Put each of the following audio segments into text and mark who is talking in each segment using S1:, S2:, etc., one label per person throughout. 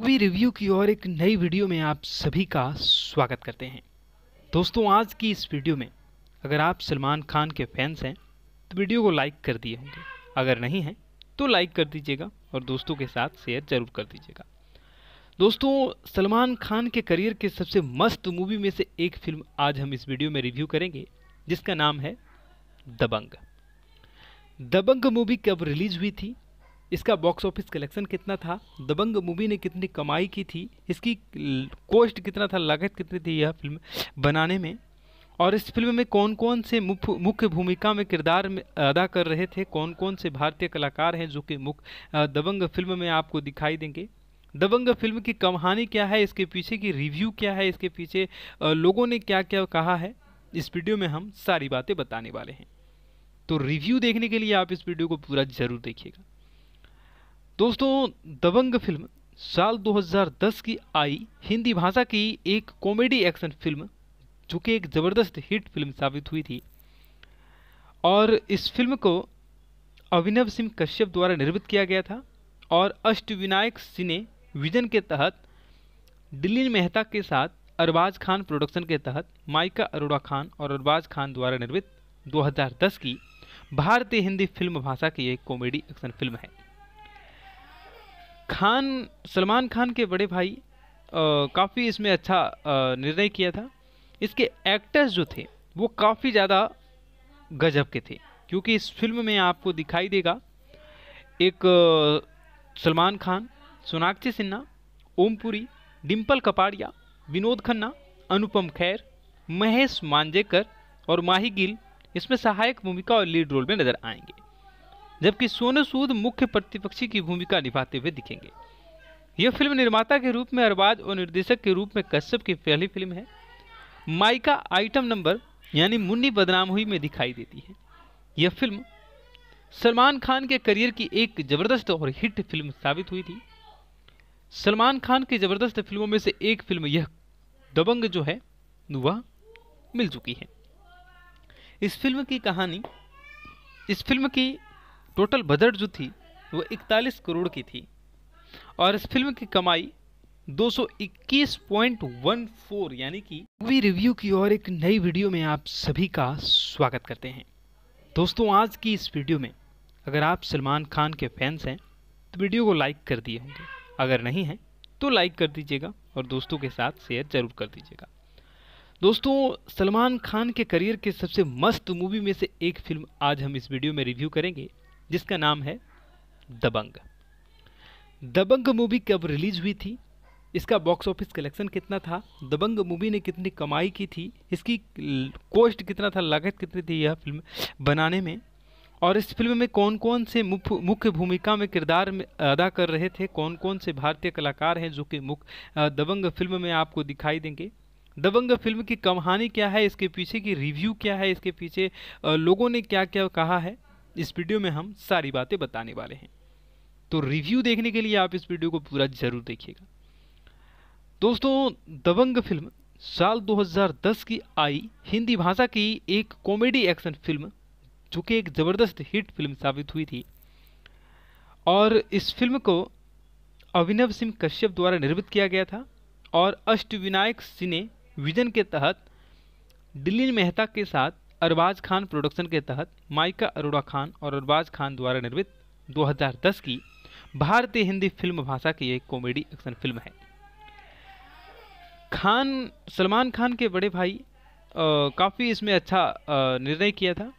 S1: movie review की और एक नई वीडियो में आप सभी का स्वागत
S2: करते हैं दोस्तों आज की इस वीडियो में अगर आप सलमान खान के फैंस हैं तो वीडियो को लाइक कर दिए होंगे अगर नहीं हैं तो लाइक कर दीजिएगा और दोस्तों के साथ शेयर जरूर कर दीजिएगा दोस्तों सलमान खान के करियर के सबसे मस्त मूवी में से एक फिल्म आज हम इस वीडियो में रिव्यू करेंगे जिसका नाम है दबंग दबंग मूवी कब रिलीज हुई थी इसका बॉक्स ऑफिस कलेक्शन कितना था दबंग मूवी ने कितनी कमाई की थी इसकी कॉस्ट कितना था लागत कितनी थी यह फिल्म बनाने में और इस फिल्म में कौन कौन से मुख्य भूमिका में किरदार में अदा कर रहे थे कौन कौन से भारतीय कलाकार हैं जो कि मुख्य दबंग फिल्म में आपको दिखाई देंगे दबंग फिल्म की कहानी क्या है इसके पीछे की रिव्यू क्या है इसके पीछे लोगों ने क्या क्या कहा है इस वीडियो में हम सारी बातें बताने वाले हैं तो रिव्यू देखने के लिए आप इस वीडियो को पूरा ज़रूर देखिएगा दोस्तों दबंग फिल्म साल 2010 की आई हिंदी भाषा की एक कॉमेडी एक्शन फिल्म जो कि एक ज़बरदस्त हिट फिल्म साबित हुई थी और इस फिल्म को अभिनव सिंह कश्यप द्वारा निर्मित किया गया था और अष्टविनायक सिने विजन के तहत दिल्ली मेहता के साथ अरबाज खान प्रोडक्शन के तहत माइका अरोड़ा खान और अरबाज खान द्वारा निर्मित 2010 की भारतीय हिंदी फिल्म भाषा की एक कॉमेडी एक्शन फिल्म है खान सलमान खान के बड़े भाई काफ़ी इसमें अच्छा निर्णय किया था इसके एक्टर्स जो थे वो काफ़ी ज़्यादा गजब के थे क्योंकि इस फिल्म में आपको दिखाई देगा एक सलमान खान सोनाक्षी सिन्हा ओमपुरी डिम्पल कपाड़िया विनोद खन्ना अनुपम खैर महेश मांजेकर और माही गिल इसमें सहायक भूमिका और लीड रोल में नजर आएंगे जबकि सोनू सूद मुख्य प्रतिपक्षी की भूमिका निभाते हुए दिखेंगे यह फिल्म निर्माता के रूप में अरबाज और निर्देशक के रूप में कश्यप की पहली फिल्म है माइका आइटम नंबर यानी मुन्नी बदनाम हुई में दिखाई देती है यह फिल्म सलमान खान के करियर की एक जबरदस्त और हिट फिल्म साबित हुई थी सलमान खान की ज़बरदस्त फिल्मों में से एक फिल्म यह दबंग जो है वह मिल चुकी है इस फिल्म की कहानी इस फिल्म की टोटल बजट जो थी वो 41 करोड़ की थी और इस फिल्म की कमाई 221.14 यानी कि
S1: मूवी रिव्यू की और एक नई वीडियो में आप सभी का स्वागत करते हैं
S2: दोस्तों आज की इस वीडियो में अगर आप सलमान खान के फैंस हैं तो वीडियो को लाइक कर दिए होंगे अगर नहीं हैं तो लाइक कर दीजिएगा और दोस्तों के साथ शेयर जरूर कर दीजिएगा दोस्तों सलमान खान के करियर के सबसे मस्त मूवी में से एक फिल्म आज हम इस वीडियो में रिव्यू करेंगे जिसका नाम है दबंग दबंग मूवी कब रिलीज हुई थी इसका बॉक्स ऑफिस कलेक्शन कितना था दबंग मूवी ने कितनी कमाई की थी इसकी कोस्ट कितना था लागत कितनी थी यह फिल्म बनाने में और इस फिल्म में कौन कौन से मुख्य भूमिका में किरदार में अदा कर रहे थे कौन कौन से भारतीय कलाकार हैं जो कि मुख्य दबंग फिल्म में आपको दिखाई देंगे दबंग फिल्म की कहानी क्या है इसके पीछे की रिव्यू क्या है इसके पीछे लोगों ने क्या क्या कहा है इस वीडियो में हम सारी बातें बताने वाले हैं तो रिव्यू देखने के लिए आप इस वीडियो को पूरा ज़रूर देखिएगा दोस्तों दबंग फिल्म साल 2010 की आई हिंदी भाषा की एक कॉमेडी एक्शन फिल्म जो कि एक ज़बरदस्त हिट फिल्म साबित हुई थी और इस फिल्म को अभिनव सिंह कश्यप द्वारा निर्मित किया गया था और अष्टविनायक सिने विजन के तहत दिलीन मेहता के साथ अरबाज खान प्रोडक्शन के तहत माइका अरोड़ा खान और अरबाज खान द्वारा निर्मित 2010 की भारतीय हिंदी फिल्म भाषा की एक कॉमेडी एक्शन फिल्म है खान सलमान खान के बड़े भाई काफ़ी इसमें अच्छा निर्णय किया था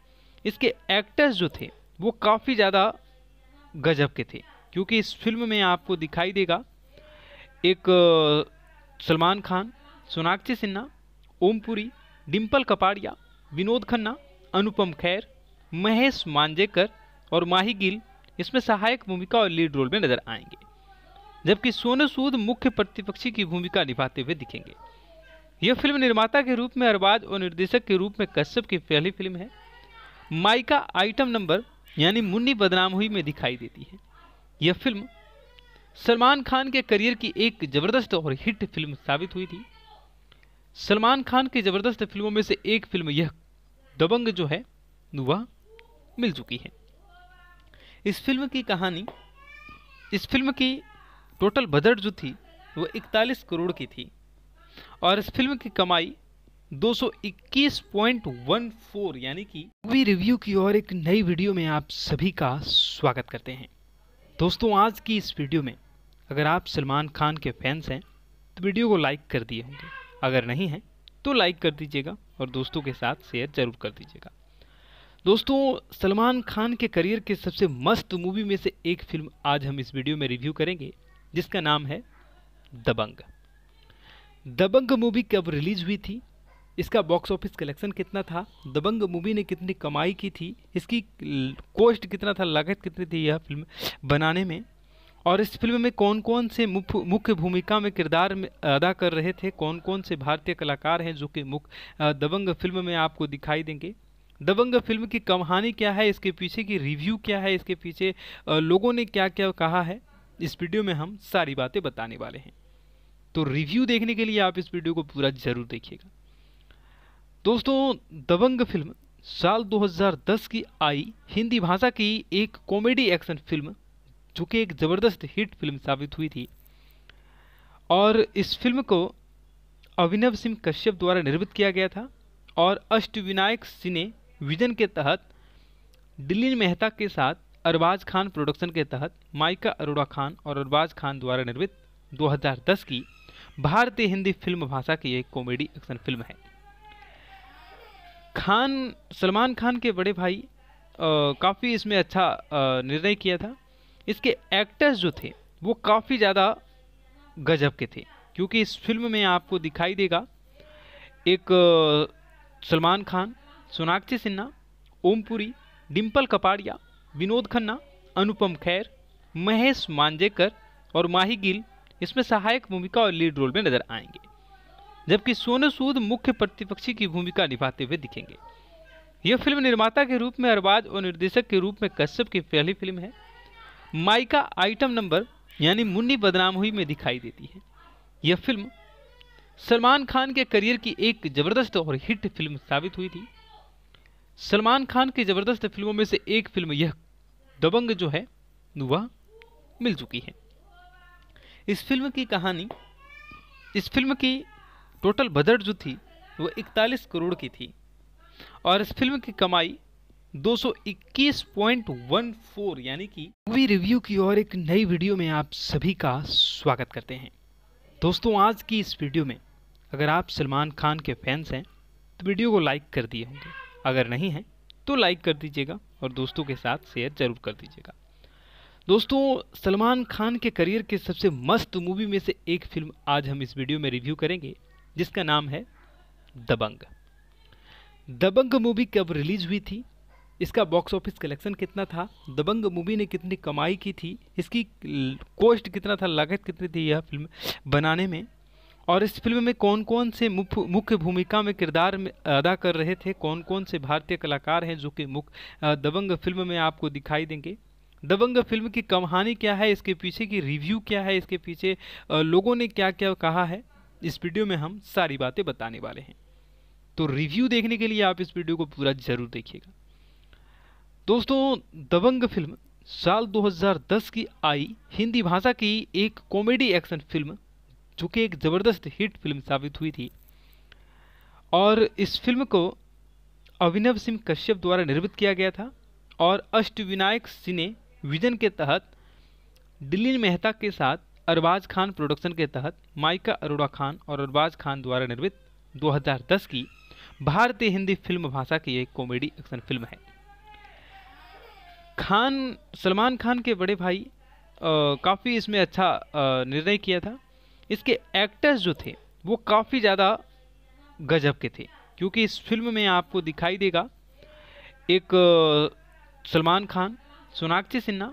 S2: इसके एक्टर्स जो थे वो काफ़ी ज़्यादा गजब के थे क्योंकि इस फिल्म में आपको दिखाई देगा एक सलमान खान सोनाक्षी सिन्हा ओमपुरी डिम्पल कपाड़िया विनोद खन्ना अनुपम खैर महेश मांजेकर और माही गिल इसमें सहायक भूमिका और लीड रोल में नजर आएंगे जबकि सोनू सूद मुख्य प्रतिपक्षी की भूमिका निभाते हुए दिखेंगे यह फिल्म निर्माता के रूप में अरबाज और निर्देशक के रूप में कश्यप की पहली फिल्म है माइका आइटम नंबर यानी मुन्नी बदनाम हुई में दिखाई देती है यह फिल्म सलमान खान के करियर की एक जबरदस्त और हिट फिल्म साबित हुई थी सलमान खान की जबरदस्त फिल्मों में से एक फिल्म यह दबंग जो है वह मिल चुकी है इस फिल्म की कहानी इस फिल्म की टोटल बजट जो थी वो 41 करोड़ की थी और इस फिल्म की कमाई 221.14 यानी कि
S1: मूवी रिव्यू की और एक नई वीडियो में आप सभी का स्वागत करते हैं दोस्तों आज की इस वीडियो में
S2: अगर आप सलमान खान के फैंस हैं तो वीडियो को लाइक कर दिए होंगे अगर नहीं हैं तो लाइक कर दीजिएगा और दोस्तों के साथ शेयर जरूर कर दीजिएगा दोस्तों सलमान खान के करियर के सबसे मस्त मूवी में से एक फिल्म आज हम इस वीडियो में रिव्यू करेंगे जिसका नाम है दबंग दबंग मूवी कब रिलीज हुई थी इसका बॉक्स ऑफिस कलेक्शन कितना था दबंग मूवी ने कितनी कमाई की थी इसकी कॉस्ट कितना था लागत कितनी थी यह फिल्म बनाने में और इस फिल्म में कौन कौन से मुख्य भूमिका में किरदार में अदा कर रहे थे कौन कौन से भारतीय कलाकार हैं जो कि मुख्य दबंग फिल्म में आपको दिखाई देंगे दबंग फिल्म की कहानी क्या है इसके पीछे की रिव्यू क्या है इसके पीछे लोगों ने क्या क्या कहा है इस वीडियो में हम सारी बातें बताने वाले हैं तो रिव्यू देखने के लिए आप इस वीडियो को पूरा ज़रूर देखिएगा दोस्तों दबंग फिल्म साल 2010 की आई हिंदी भाषा की एक कॉमेडी एक्शन फिल्म जो कि एक ज़बरदस्त हिट फिल्म साबित हुई थी और इस फिल्म को अभिनव सिंह कश्यप द्वारा निर्मित किया गया था और अष्टविनायक सिने विजन के तहत दिलीन मेहता के साथ अरबाज खान प्रोडक्शन के तहत माइका अरोड़ा खान और अरबाज खान द्वारा निर्मित 2010 की भारतीय हिंदी फिल्म भाषा की एक कॉमेडी एक्शन फिल्म है खान सलमान खान के बड़े भाई काफ़ी इसमें अच्छा निर्णय किया था इसके एक्टर्स जो थे वो काफ़ी ज़्यादा गजब के थे क्योंकि इस फिल्म में आपको दिखाई देगा एक सलमान खान सोनाक्षी सिन्हा ओमपुरी डिम्पल कपाड़िया विनोद खन्ना अनुपम खैर महेश मांजेकर और माही गिल इसमें सहायक भूमिका और लीड रोल में नजर आएंगे जबकि सोनू सूद मुख्य प्रतिपक्षी की भूमिका निभाते हुए दिखेंगे यह फिल्म निर्माता के रूप में अरबाज और निर्देशक के रूप में कश्यप की पहली फिल्म है माइका आइटम नंबर यानी मुन्नी बदनाम हुई में दिखाई देती है यह फिल्म सलमान खान के करियर की एक ज़बरदस्त और हिट फिल्म साबित हुई थी सलमान खान की ज़बरदस्त फिल्मों में से एक फिल्म यह दबंग जो है वह मिल चुकी है इस फिल्म की कहानी इस फिल्म की टोटल बजट जो थी वह इकतालीस करोड़ की थी और इस फिल्म की कमाई 221.14 यानी कि
S1: मूवी रिव्यू की और एक नई वीडियो में आप सभी
S2: का स्वागत करते हैं दोस्तों आज की इस वीडियो में अगर आप सलमान खान के फैंस हैं तो वीडियो को लाइक कर दिए होंगे अगर नहीं हैं तो लाइक कर दीजिएगा और दोस्तों के साथ शेयर जरूर कर दीजिएगा दोस्तों सलमान खान के करियर के सबसे मस्त मूवी में से एक फिल्म आज हम इस वीडियो में रिव्यू करेंगे जिसका नाम है दबंग दबंग मूवी कब रिलीज हुई थी इसका बॉक्स ऑफिस कलेक्शन कितना था दबंग मूवी ने कितनी कमाई की थी इसकी कॉस्ट कितना था लागत कितनी थी यह फिल्म बनाने में और इस फिल्म में कौन कौन से मुख्य भूमिका में किरदार में अदा कर रहे थे कौन कौन से भारतीय कलाकार हैं जो कि मुख्य दबंग फिल्म में आपको दिखाई देंगे दबंग फिल्म की कहानी क्या है इसके पीछे की रिव्यू क्या है इसके पीछे लोगों ने क्या क्या कहा है इस वीडियो में हम सारी बातें बताने वाले हैं तो रिव्यू देखने के लिए आप इस वीडियो को पूरा ज़रूर देखिएगा दोस्तों दबंग फिल्म साल 2010 की आई हिंदी भाषा की एक कॉमेडी एक्शन फिल्म जो कि एक ज़बरदस्त हिट फिल्म साबित हुई थी और इस फिल्म को अभिनव सिंह कश्यप द्वारा निर्मित किया गया था और अष्टविनायक सिने विजन के तहत दिलीन मेहता के साथ अरबाज खान प्रोडक्शन के तहत माइका अरोड़ा खान और अरबाज खान द्वारा निर्मित 2010 की भारतीय हिंदी फिल्म भाषा की एक कॉमेडी एक्शन फिल्म है खान सलमान खान के बड़े भाई काफ़ी इसमें अच्छा निर्णय किया था इसके एक्टर्स जो थे वो काफ़ी ज़्यादा गजब के थे क्योंकि इस फिल्म में आपको दिखाई देगा एक सलमान खान सोनाक्षी सिन्हा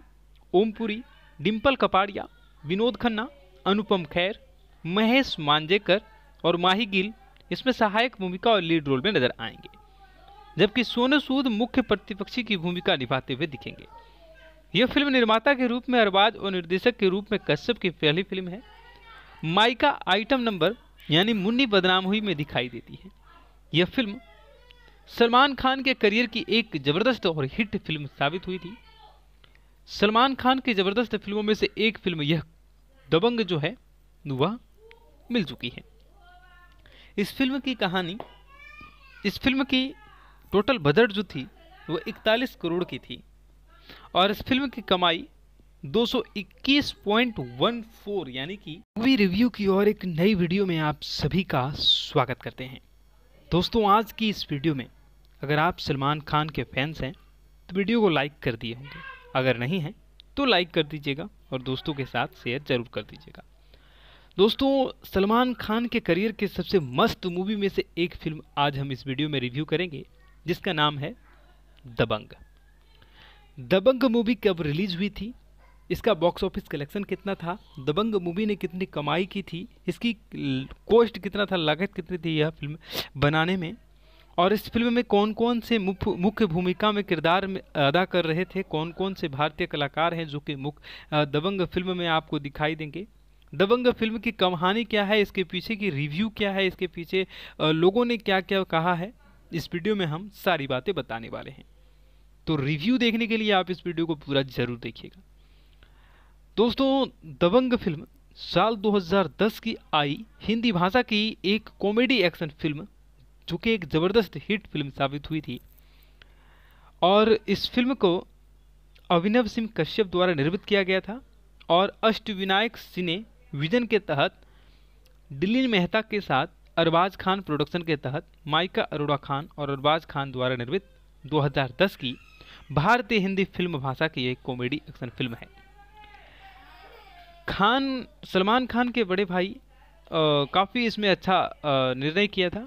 S2: ओमपुरी डिम्पल कपाड़िया विनोद खन्ना अनुपम खैर महेश मांजेकर और माही गिल इसमें सहायक भूमिका और लीड रोल में नजर आएंगे जबकि सोनू सूद मुख्य प्रतिपक्षी की भूमिका निभाते हुए दिखेंगे यह फिल्म निर्माता के रूप में अरबाज और निर्देशक के रूप में कश्यप की पहली फिल्म है माइका आइटम नंबर यानी मुन्नी बदनाम हुई में दिखाई देती है यह फिल्म सलमान खान के करियर की एक जबरदस्त और हिट फिल्म साबित हुई थी सलमान खान की जबरदस्त फिल्मों में से एक फिल्म यह दबंग जो है वह मिल चुकी है इस फिल्म की कहानी इस फिल्म की टोटल बजट जो थी वो 41 करोड़ की थी और इस फिल्म की कमाई 221.14 यानी कि
S1: मूवी रिव्यू की और एक नई वीडियो में आप सभी का स्वागत करते हैं
S2: दोस्तों आज की इस वीडियो में अगर आप सलमान खान के फैंस हैं तो वीडियो को लाइक कर दिए होंगे अगर नहीं हैं तो लाइक कर दीजिएगा और दोस्तों के साथ शेयर जरूर कर दीजिएगा दोस्तों सलमान खान के करियर के सबसे मस्त मूवी में से एक फिल्म आज हम इस वीडियो में रिव्यू करेंगे जिसका नाम है दबंग दबंग मूवी कब रिलीज हुई थी इसका बॉक्स ऑफिस कलेक्शन कितना था दबंग मूवी ने कितनी कमाई की थी इसकी कॉस्ट कितना था लागत कितनी थी यह फिल्म बनाने में और इस फिल्म में कौन कौन से मुख्य भूमिका में किरदार में अदा कर रहे थे कौन कौन से भारतीय कलाकार हैं जो कि मुख्य दबंग फिल्म में आपको दिखाई देंगे दबंग फिल्म की कहानी क्या है इसके पीछे की रिव्यू क्या है इसके पीछे लोगों ने क्या क्या कहा है इस वीडियो में हम सारी बातें बताने वाले हैं तो रिव्यू देखने के लिए आप इस वीडियो को पूरा ज़रूर देखिएगा दोस्तों दबंग फिल्म साल 2010 की आई हिंदी भाषा की एक कॉमेडी एक्शन फिल्म जो कि एक ज़बरदस्त हिट फिल्म साबित हुई थी और इस फिल्म को अभिनव सिंह कश्यप द्वारा निर्मित किया गया था और अष्टविनायक सिने विजन के तहत दिलीन मेहता के साथ अरबाज खान प्रोडक्शन के तहत माइका अरोड़ा खान और अरबाज खान द्वारा निर्मित 2010 की भारतीय हिंदी फिल्म भाषा की एक कॉमेडी एक्शन फिल्म है खान सलमान खान के बड़े भाई काफ़ी इसमें अच्छा निर्णय किया था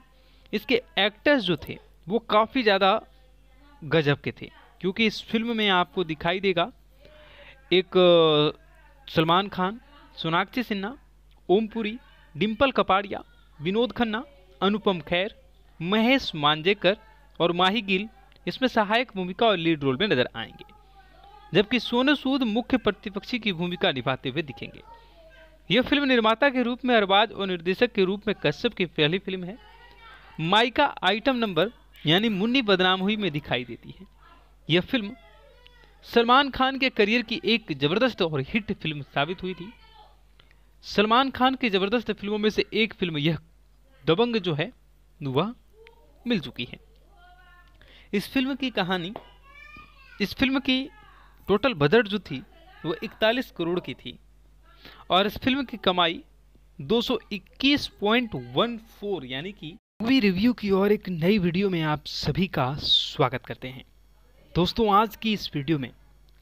S2: इसके एक्टर्स जो थे वो काफ़ी ज़्यादा गजब के थे क्योंकि इस फिल्म में आपको दिखाई देगा एक सलमान खान सोनाक्षी सिन्हा ओमपुरी डिम्पल कपाड़िया विनोद खन्ना अनुपम खैर महेश मांजेकर और माही गिल इसमें सहायक भूमिका और लीड रोल में नजर आएंगे जबकि सोनू सूद मुख्य प्रतिपक्षी की भूमिका निभाते हुए दिखेंगे यह फिल्म निर्माता के रूप में अरबाज और निर्देशक के रूप में कश्यप की पहली फिल्म है माइका आइटम नंबर यानी मुन्नी बदनाम हुई में दिखाई देती है यह फिल्म सलमान खान के करियर की एक जबरदस्त और हिट फिल्म साबित हुई थी सलमान खान की जबरदस्त फिल्मों में से एक फिल्म यह दबंग जो है वह मिल चुकी है इस फिल्म की कहानी इस फिल्म की टोटल बजट जो थी वो 41 करोड़ की थी और इस फिल्म की कमाई 221.14 यानी कि
S1: मूवी रिव्यू की और एक नई वीडियो में आप सभी का स्वागत करते हैं दोस्तों
S2: आज की इस वीडियो में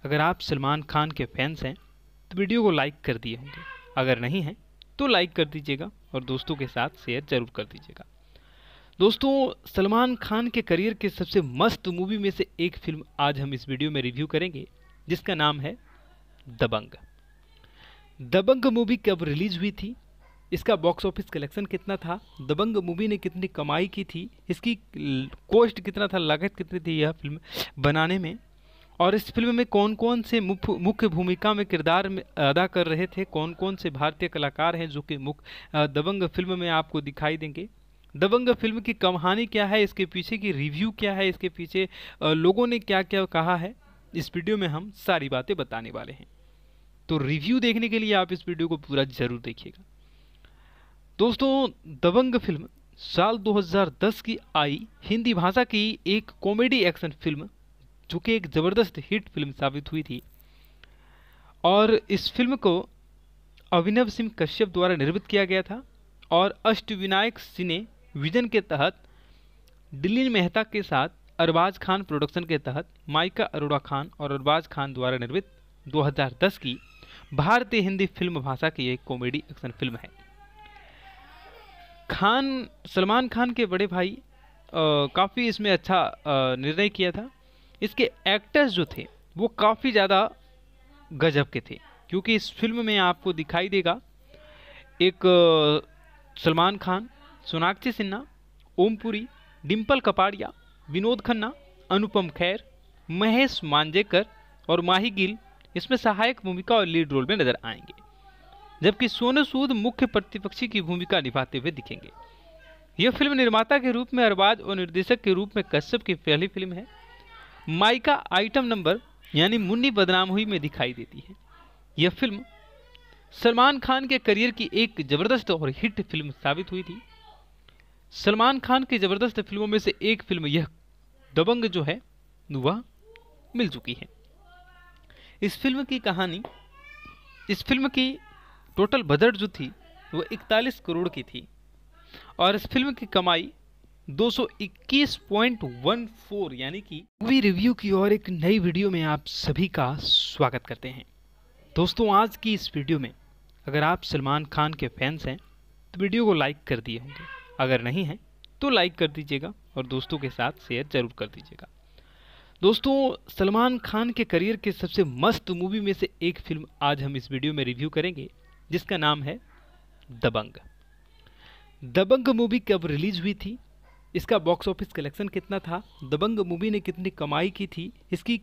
S2: अगर आप सलमान खान के फैंस हैं तो वीडियो को लाइक कर दिए होंगे अगर नहीं हैं तो लाइक कर दीजिएगा और दोस्तों के साथ शेयर जरूर कर दीजिएगा दोस्तों सलमान खान के करियर के सबसे मस्त मूवी में से एक फिल्म आज हम इस वीडियो में रिव्यू करेंगे जिसका नाम है दबंग दबंग मूवी कब रिलीज हुई थी इसका बॉक्स ऑफिस कलेक्शन कितना था दबंग मूवी ने कितनी कमाई की थी इसकी कॉस्ट कितना था लागत कितनी थी यह फिल्म बनाने में और इस फिल्म में कौन कौन से मुख्य भूमिका में किरदार में अदा कर रहे थे कौन कौन से भारतीय कलाकार हैं जो कि मुख्य दबंग फिल्म में आपको दिखाई देंगे दबंग फिल्म की कहानी क्या है इसके पीछे की रिव्यू क्या है इसके पीछे लोगों ने क्या क्या कहा है इस वीडियो में हम सारी बातें बताने वाले हैं तो रिव्यू देखने के लिए आप इस वीडियो को पूरा ज़रूर देखिएगा दोस्तों दबंग फिल्म साल 2010 की आई हिंदी भाषा की एक कॉमेडी एक्शन फिल्म जो कि एक ज़बरदस्त हिट फिल्म साबित हुई थी और इस फिल्म को अभिनव सिंह कश्यप द्वारा निर्मित किया गया था और अष्टविनायक सिने विजन के तहत दिल्ली मेहता के साथ अरबाज खान प्रोडक्शन के तहत माइका अरोड़ा खान और अरबाज खान द्वारा निर्मित 2010 की भारतीय हिंदी फिल्म भाषा की एक कॉमेडी एक्शन फिल्म है खान सलमान खान के बड़े भाई काफ़ी इसमें अच्छा निर्णय किया था इसके एक्टर्स जो थे वो काफ़ी ज़्यादा गजब के थे क्योंकि इस फिल्म में आपको दिखाई देगा एक सलमान खान सोनाक्षी सिन्हा ओमपुरी डिम्पल कपाड़िया विनोद खन्ना अनुपम खैर महेश मांजेकर और माही गिल इसमें सहायक भूमिका और लीड रोल में नजर आएंगे जबकि सोनू सूद मुख्य प्रतिपक्षी की भूमिका निभाते हुए दिखेंगे यह फिल्म निर्माता के रूप में अरबाज और निर्देशक के रूप में कश्यप की पहली फिल्म है माइका आइटम नंबर यानी मुन्नी बदनाम हुई में दिखाई देती है यह फिल्म सलमान खान के करियर की एक ज़बरदस्त और हिट फिल्म साबित हुई थी सलमान खान की ज़बरदस्त फिल्मों में से एक फिल्म यह दबंग जो है वह मिल चुकी है इस फिल्म की कहानी इस फिल्म की टोटल बजट जो थी वह इकतालीस करोड़ की थी और इस फिल्म की कमाई 221.14
S1: यानी कि मूवी रिव्यू की और एक नई वीडियो में आप सभी
S2: का स्वागत करते हैं दोस्तों आज की इस वीडियो में अगर आप सलमान खान के फैंस हैं तो वीडियो को लाइक कर दिए होंगे अगर नहीं हैं तो लाइक कर दीजिएगा और दोस्तों के साथ शेयर जरूर कर दीजिएगा दोस्तों सलमान खान के करियर के सबसे मस्त मूवी में से एक फिल्म आज हम इस वीडियो में रिव्यू करेंगे जिसका नाम है दबंग दबंग मूवी कब रिलीज हुई थी इसका बॉक्स ऑफिस कलेक्शन कितना था दबंग मूवी ने कितनी कमाई की थी इसकी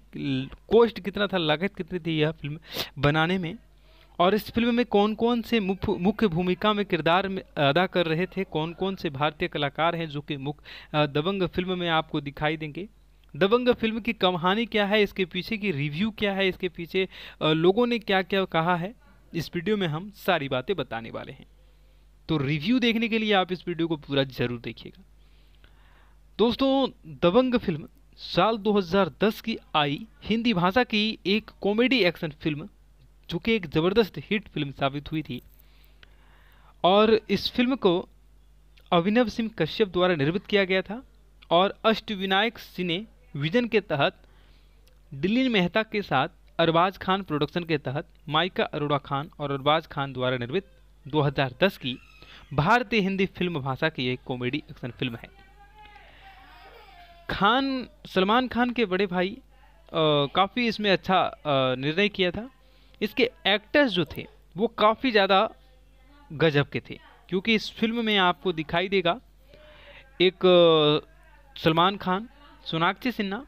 S2: कॉस्ट कितना था लागत कितनी थी यह फिल्म बनाने में और इस फिल्म में कौन कौन से मुख्य भूमिका में किरदार में अदा कर रहे थे कौन कौन से भारतीय कलाकार हैं जो कि मुख्य दबंग फिल्म में आपको दिखाई देंगे दबंग फिल्म की कहानी क्या है इसके पीछे की रिव्यू क्या है इसके पीछे लोगों ने क्या क्या कहा है इस वीडियो में हम सारी बातें बताने वाले हैं तो रिव्यू देखने के लिए आप इस वीडियो को पूरा ज़रूर देखिएगा दोस्तों दबंग फिल्म साल 2010 की आई हिंदी भाषा की एक कॉमेडी एक्शन फिल्म जो कि एक ज़बरदस्त हिट फिल्म साबित हुई थी और इस फिल्म को अभिनव सिंह कश्यप द्वारा निर्मित किया गया था और अष्टविनायक सिने विजन के तहत दिलीन मेहता के साथ अरबाज खान प्रोडक्शन के तहत माइका अरोड़ा खान और अरबाज खान द्वारा निर्मित 2010 की भारतीय हिंदी फिल्म भाषा की एक कॉमेडी एक्शन फिल्म है खान सलमान खान के बड़े भाई काफ़ी इसमें अच्छा निर्णय किया था इसके एक्टर्स जो थे वो काफ़ी ज़्यादा गजब के थे क्योंकि इस फिल्म में आपको दिखाई देगा एक सलमान खान सोनाक्षी सिन्हा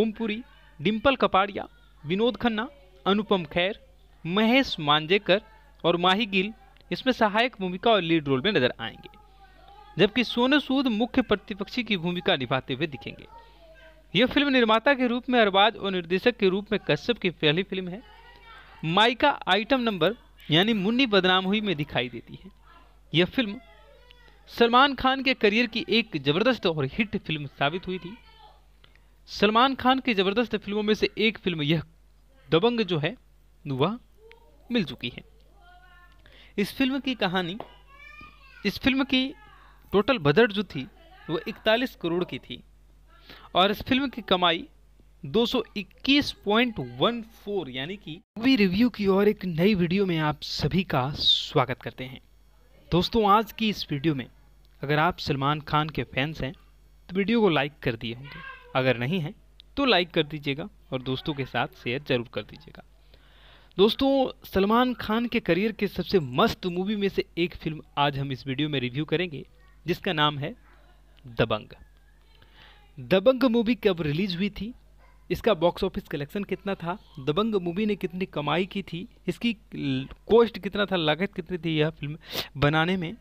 S2: ओमपुरी डिम्पल कपाड़िया विनोद खन्ना अनुपम खैर महेश मांजेकर और माही गिल इसमें सहायक भूमिका और लीड रोल में नजर आएंगे जबकि सोनू सूद मुख्य प्रतिपक्षी की भूमिका निभाते हुए दिखेंगे यह फिल्म निर्माता के रूप में अरबाज और निर्देशक के रूप में कश्यप की पहली फिल्म है माइका आइटम नंबर यानी मुन्नी बदनाम हुई में दिखाई देती है यह फिल्म सलमान खान के करियर की एक जबरदस्त और हिट फिल्म साबित हुई थी सलमान खान की जबरदस्त फिल्मों में से एक फिल्म यह दबंग जो है वह मिल चुकी है इस फिल्म की कहानी इस फिल्म की टोटल बजट जो थी वो 41 करोड़ की थी और इस फिल्म की कमाई 221.14 यानी कि
S1: मूवी रिव्यू की और एक नई वीडियो में आप सभी का
S2: स्वागत करते हैं दोस्तों आज की इस वीडियो में अगर आप सलमान खान के फैंस हैं तो वीडियो को लाइक कर दिए होंगे अगर नहीं है तो लाइक कर दीजिएगा और दोस्तों के साथ शेयर जरूर कर दीजिएगा दोस्तों सलमान खान के करियर के सबसे मस्त मूवी में से एक फिल्म आज हम इस वीडियो में रिव्यू करेंगे जिसका नाम है दबंग दबंग मूवी कब रिलीज हुई थी इसका बॉक्स ऑफिस कलेक्शन कितना था दबंग मूवी ने कितनी कमाई की थी इसकी कोस्ट कितना था लागत कितनी थी यह फिल्म बनाने में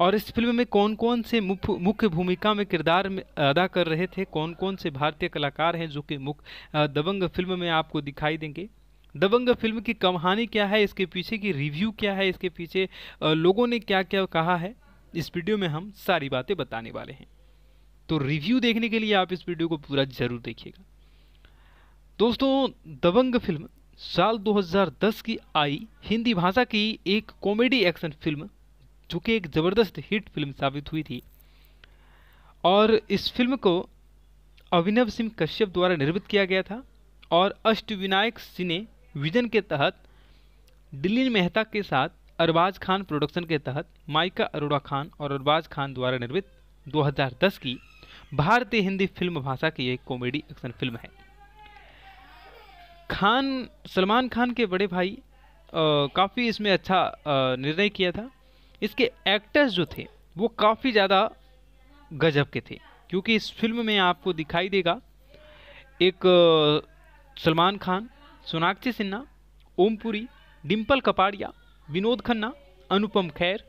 S2: और इस फिल्म में कौन कौन से मुख्य भूमिका में किरदार में अदा कर रहे थे कौन कौन से भारतीय कलाकार हैं जो कि मुख्य दबंग फिल्म में आपको दिखाई देंगे दबंग फिल्म की कहानी क्या है इसके पीछे की रिव्यू क्या है इसके पीछे लोगों ने क्या क्या कहा है इस वीडियो में हम सारी बातें बताने वाले हैं तो रिव्यू देखने के लिए आप इस वीडियो को पूरा ज़रूर देखिएगा दोस्तों दबंग फिल्म साल 2010 की आई हिंदी भाषा की एक कॉमेडी एक्शन फिल्म जो कि एक ज़बरदस्त हिट फिल्म साबित हुई थी और इस फिल्म को अभिनव सिंह कश्यप द्वारा निर्मित किया गया था और अष्टविनायक सिने विजन के तहत दिलीन मेहता के साथ अरबाज खान प्रोडक्शन के तहत माइका अरोड़ा खान और अरबाज खान द्वारा निर्मित 2010 की भारतीय हिंदी फिल्म भाषा की एक कॉमेडी एक्शन फिल्म है खान सलमान खान के बड़े भाई काफ़ी इसमें अच्छा निर्णय किया था इसके एक्टर्स जो थे वो काफ़ी ज़्यादा गजब के थे क्योंकि इस फिल्म में आपको दिखाई देगा एक सलमान खान सोनाक्षी सिन्हा ओमपुरी डिम्पल कपाड़िया विनोद खन्ना अनुपम खैर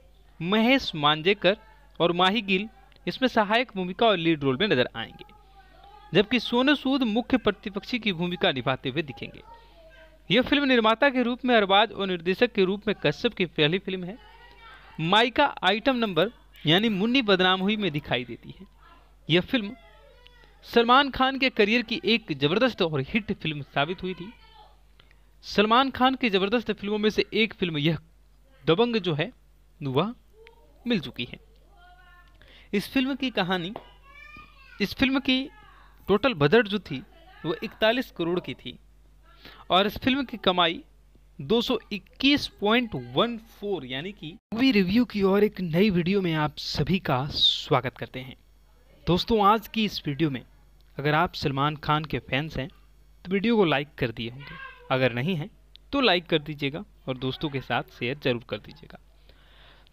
S2: महेश मांजेकर और माही गिल इसमें सहायक भूमिका और लीड रोल में नजर आएंगे जबकि सोनू सूद मुख्य प्रतिपक्षी की भूमिका निभाते हुए दिखेंगे यह फिल्म निर्माता के रूप में अरबाज और निर्देशक के रूप में कश्यप की पहली फिल्म है माइका आइटम नंबर यानी मुन्नी बदनाम हुई में दिखाई देती है यह फिल्म सलमान खान के करियर की एक जबरदस्त और हिट फिल्म साबित हुई थी सलमान खान की जबरदस्त फिल्मों में से एक फिल्म यह दबंग जो है वह मिल चुकी है इस फिल्म की कहानी इस फिल्म की टोटल बजट जो थी वह इकतालीस करोड़ की थी और इस फिल्म की कमाई 221.14 यानी कि
S1: मूवी रिव्यू की और एक नई वीडियो में आप सभी का स्वागत करते हैं
S2: दोस्तों आज की इस वीडियो में अगर आप सलमान खान के फैंस हैं तो वीडियो को लाइक कर दिए होंगे अगर नहीं हैं तो लाइक कर दीजिएगा और दोस्तों के साथ शेयर जरूर कर दीजिएगा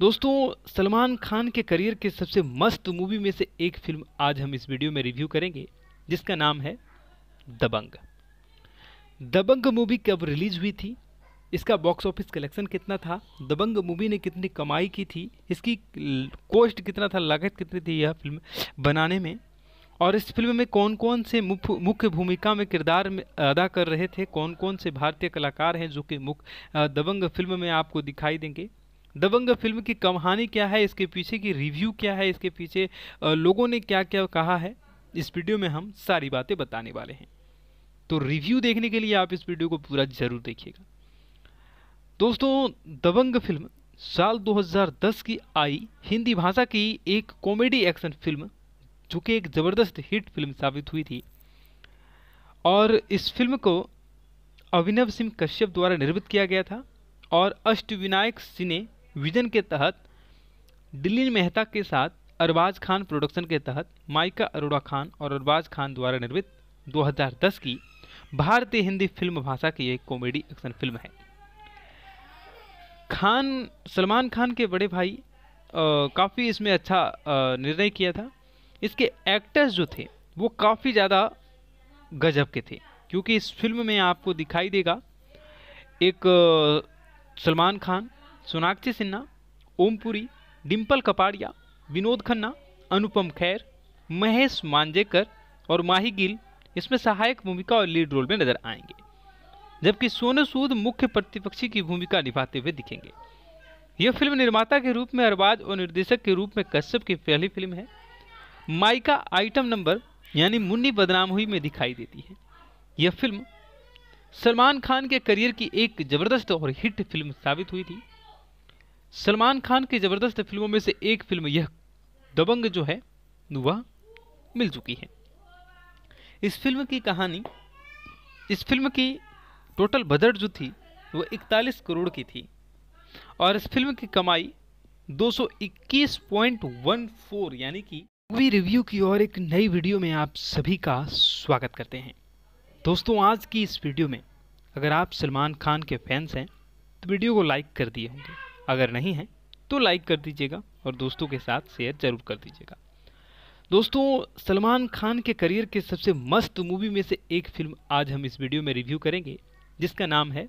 S2: दोस्तों सलमान खान के करियर के सबसे मस्त मूवी में से एक फिल्म आज हम इस वीडियो में रिव्यू करेंगे जिसका नाम है दबंग दबंग मूवी कब रिलीज हुई थी इसका बॉक्स ऑफिस कलेक्शन कितना था दबंग मूवी ने कितनी कमाई की थी इसकी कॉस्ट कितना था लागत कितनी थी यह फिल्म बनाने में और इस फिल्म में कौन कौन से मुख्य भूमिका में किरदार में अदा कर रहे थे कौन कौन से भारतीय कलाकार हैं जो कि मुख्य दबंग फिल्म में आपको दिखाई देंगे दबंग फिल्म की कहानी क्या है इसके पीछे की रिव्यू क्या है इसके पीछे लोगों ने क्या क्या कहा है इस वीडियो में हम सारी बातें बताने वाले हैं तो रिव्यू देखने के लिए आप इस वीडियो को पूरा ज़रूर देखिएगा दोस्तों दबंग फिल्म साल 2010 की आई हिंदी भाषा की एक कॉमेडी एक्शन फिल्म जो कि एक ज़बरदस्त हिट फिल्म साबित हुई थी और इस फिल्म को अभिनव सिंह कश्यप द्वारा निर्मित किया गया था और अष्टविनायक सिने विजन के तहत दिल्ली मेहता के साथ अरबाज खान प्रोडक्शन के तहत माइका अरोड़ा खान और अरबाज खान द्वारा निर्मित 2010 की भारतीय हिंदी फिल्म भाषा की एक कॉमेडी एक्शन फिल्म है खान सलमान खान के बड़े भाई काफ़ी इसमें अच्छा निर्णय किया था इसके एक्टर्स जो थे वो काफ़ी ज़्यादा गजब के थे क्योंकि इस फिल्म में आपको दिखाई देगा एक सलमान खान सोनाक्षी सिन्हा ओमपुरी डिम्पल कपाड़िया विनोद खन्ना अनुपम खैर महेश मांजेकर और माही गिल इसमें सहायक भूमिका और लीड रोल में नजर आएंगे जबकि सोनू सूद मुख्य प्रतिपक्षी की भूमिका निभाते हुए दिखेंगे यह फिल्म निर्माता के रूप में अरबाज और निर्देशक के रूप में कश्यप की पहली फिल्म है माइका आइटम नंबर यानी मुन्नी बदनाम हुई में दिखाई देती है यह फिल्म सलमान खान के करियर की एक ज़बरदस्त और हिट फिल्म साबित हुई थी सलमान खान की ज़बरदस्त फिल्मों में से एक फिल्म यह दबंग जो है वह मिल चुकी है इस फिल्म की कहानी इस फिल्म की टोटल बजट जो थी वह 41 करोड़ की थी और इस फिल्म की कमाई 221.14 यानी कि
S1: मूवी रिव्यू की और एक नई वीडियो में आप सभी का स्वागत करते हैं दोस्तों आज की इस
S2: वीडियो में अगर आप सलमान खान के फैंस हैं तो वीडियो को लाइक कर दिए होंगे अगर नहीं हैं तो लाइक कर दीजिएगा और दोस्तों के साथ शेयर जरूर कर दीजिएगा दोस्तों सलमान खान के करियर के सबसे मस्त मूवी में से एक फिल्म आज हम इस वीडियो में रिव्यू करेंगे जिसका नाम है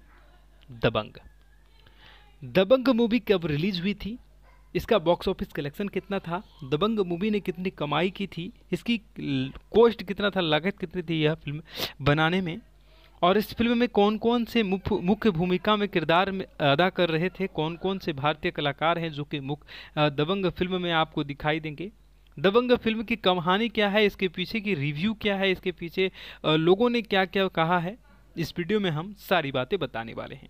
S2: दबंग दबंग मूवी कब रिलीज हुई थी इसका बॉक्स ऑफिस कलेक्शन कितना था दबंग मूवी ने कितनी कमाई की थी इसकी कॉस्ट कितना था लागत कितनी थी यह फिल्म बनाने में और इस फिल्म में कौन कौन से मुख्य भूमिका में किरदार में अदा कर रहे थे कौन कौन से भारतीय कलाकार हैं जो कि मुख्य दबंग फिल्म में आपको दिखाई देंगे दबंग फिल्म की कहानी क्या है इसके पीछे की रिव्यू क्या है इसके पीछे लोगों ने क्या क्या कहा है इस वीडियो में हम सारी बातें बताने वाले हैं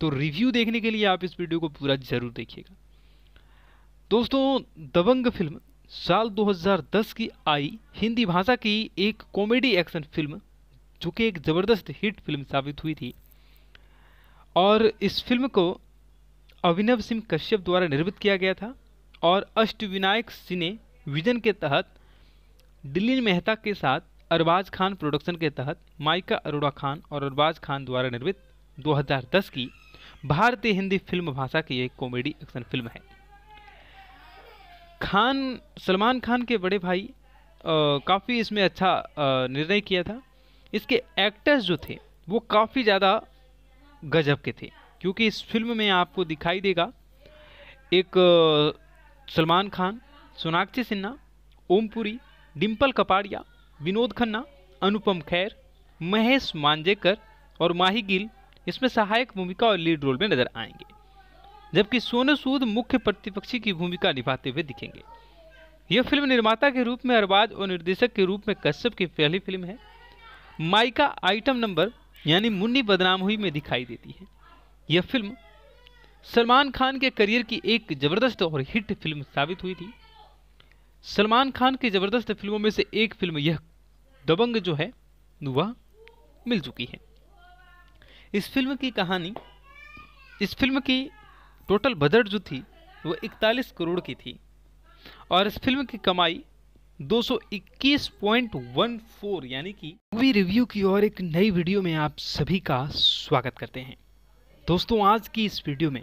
S2: तो रिव्यू देखने के लिए आप इस वीडियो को पूरा ज़रूर देखिएगा दोस्तों दबंग फिल्म साल 2010 की आई हिंदी भाषा की एक कॉमेडी एक्शन फिल्म जो कि एक ज़बरदस्त हिट फिल्म साबित हुई थी और इस फिल्म को अभिनव सिंह कश्यप द्वारा निर्मित किया गया था और अष्टविनायक सिने विजन के तहत दिल्ली मेहता के साथ अरबाज खान प्रोडक्शन के तहत माइका अरोड़ा खान और अरबाज खान द्वारा निर्मित 2010 की भारतीय हिंदी फिल्म भाषा की एक कॉमेडी एक्शन फिल्म है खान सलमान खान के बड़े भाई काफ़ी इसमें अच्छा निर्णय किया था इसके एक्टर्स जो थे वो काफ़ी ज़्यादा गजब के थे क्योंकि इस फिल्म में आपको दिखाई देगा एक सलमान खान सोनाक्षी सिन्हा ओमपुरी डिम्पल कपाड़िया विनोद खन्ना अनुपम खैर महेश मांजेकर और माही गिल इसमें सहायक भूमिका और लीड रोल में नजर आएंगे जबकि सोनू सूद मुख्य प्रतिपक्षी की भूमिका निभाते हुए दिखेंगे यह फिल्म निर्माता के रूप में अरबाज और निर्देशक के रूप में कश्यप की पहली फिल्म है माइका आइटम नंबर यानी मुन्नी बदनाम हुई में दिखाई देती है यह फिल्म सलमान खान के करियर की एक जबरदस्त और हिट फिल्म साबित हुई थी सलमान खान की ज़बरदस्त फिल्मों में से एक फिल्म यह दबंग जो है वह मिल चुकी है इस फिल्म की कहानी इस फिल्म की टोटल बजट जो थी वो 41 करोड़ की थी और इस फिल्म की कमाई 221.14 यानी कि
S1: मूवी रिव्यू की और एक नई वीडियो में आप सभी का स्वागत करते हैं दोस्तों आज की इस वीडियो में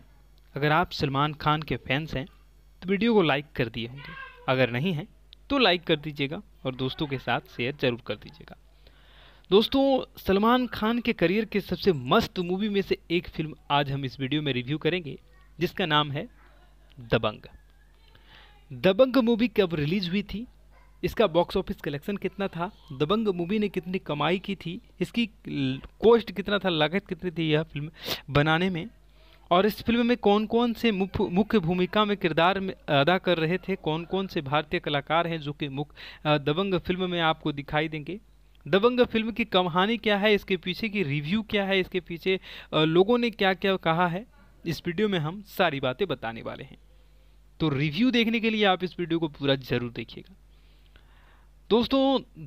S1: अगर आप
S2: सलमान खान के फैंस हैं तो वीडियो को लाइक कर दिए होंगे अगर नहीं हैं तो लाइक कर दीजिएगा और दोस्तों के साथ शेयर जरूर कर दीजिएगा दोस्तों सलमान खान के करियर के सबसे मस्त मूवी में से एक फिल्म आज हम इस वीडियो में रिव्यू करेंगे जिसका नाम है दबंग दबंग मूवी कब रिलीज हुई थी इसका बॉक्स ऑफिस कलेक्शन कितना था दबंग मूवी ने कितनी कमाई की थी इसकी कोस्ट कितना था लागत कितनी थी यह फिल्म बनाने में और इस फिल्म में कौन कौन से मुख्य भूमिका में किरदार में अदा कर रहे थे कौन कौन से भारतीय कलाकार हैं जो कि मुख्य दबंग फिल्म में आपको दिखाई देंगे दबंग फिल्म की कहानी क्या है इसके पीछे की रिव्यू क्या है इसके पीछे लोगों ने क्या क्या कहा है इस वीडियो में हम सारी बातें बताने वाले हैं तो रिव्यू देखने के लिए आप इस वीडियो को पूरा ज़रूर देखिएगा दोस्तों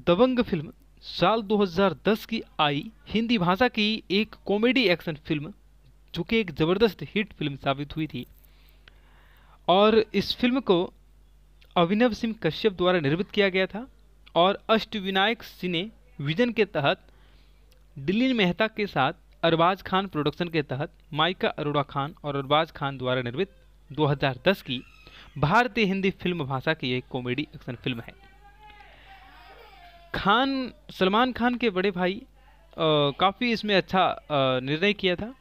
S2: दबंग फिल्म साल 2010 की आई हिंदी भाषा की एक कॉमेडी एक्शन फिल्म जो कि एक ज़बरदस्त हिट फिल्म साबित हुई थी और इस फिल्म को अभिनव सिंह कश्यप द्वारा निर्मित किया गया था और अष्टविनायक सिने विजन के तहत दिलीन मेहता के साथ अरबाज खान प्रोडक्शन के तहत माइका अरोड़ा खान और अरबाज खान द्वारा निर्मित 2010 की भारतीय हिंदी फिल्म भाषा की एक कॉमेडी एक्शन फिल्म है खान सलमान खान के बड़े भाई काफ़ी इसमें अच्छा निर्णय किया था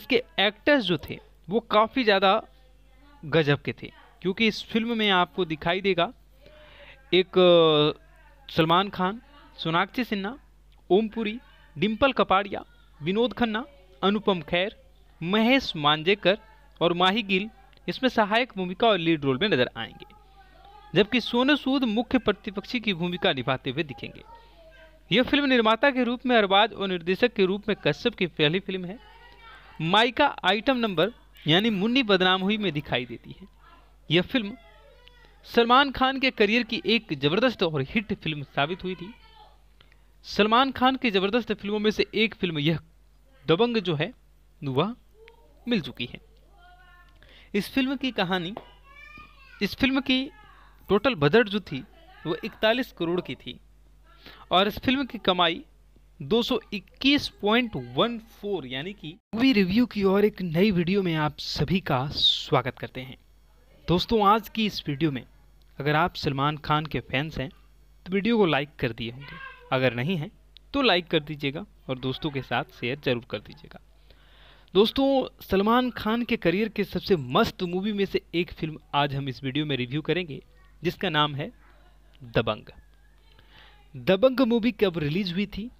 S2: इसके एक्टर्स जो थे वो काफ़ी ज़्यादा गजब के थे क्योंकि इस फिल्म में आपको दिखाई देगा एक सलमान खान सोनाक्षी सिन्हा ओमपुरी डिम्पल कपाड़िया विनोद खन्ना अनुपम खैर महेश मांजेकर और माही गिल इसमें सहायक भूमिका और लीड रोल में नजर आएंगे जबकि सोनू सूद मुख्य प्रतिपक्षी की भूमिका निभाते हुए दिखेंगे यह फिल्म निर्माता के रूप में अरबाज और निर्देशक के रूप में कश्यप की पहली फिल्म है माइका आइटम नंबर यानी मुन्नी बदनाम हुई में दिखाई देती है यह फिल्म सलमान खान के करियर की एक जबरदस्त और हिट फिल्म साबित हुई थी सलमान खान की ज़बरदस्त फिल्मों में से एक फिल्म यह दबंग जो है वह मिल चुकी है इस फिल्म की कहानी इस फिल्म की टोटल बजट जो थी वो 41 करोड़ की थी और इस फिल्म की कमाई 221.14 यानी कि
S1: मूवी रिव्यू की और एक नई वीडियो में आप सभी का स्वागत
S2: करते हैं दोस्तों आज की इस वीडियो में अगर आप सलमान खान के फैंस हैं तो वीडियो को लाइक कर दिए होंगे अगर नहीं है तो लाइक कर दीजिएगा और दोस्तों के साथ शेयर जरूर कर दीजिएगा दोस्तों सलमान खान के करियर के सबसे मस्त मूवी में से एक फिल्म आज हम इस वीडियो में रिव्यू करेंगे जिसका नाम है दबंग दबंग मूवी कब रिलीज हुई थी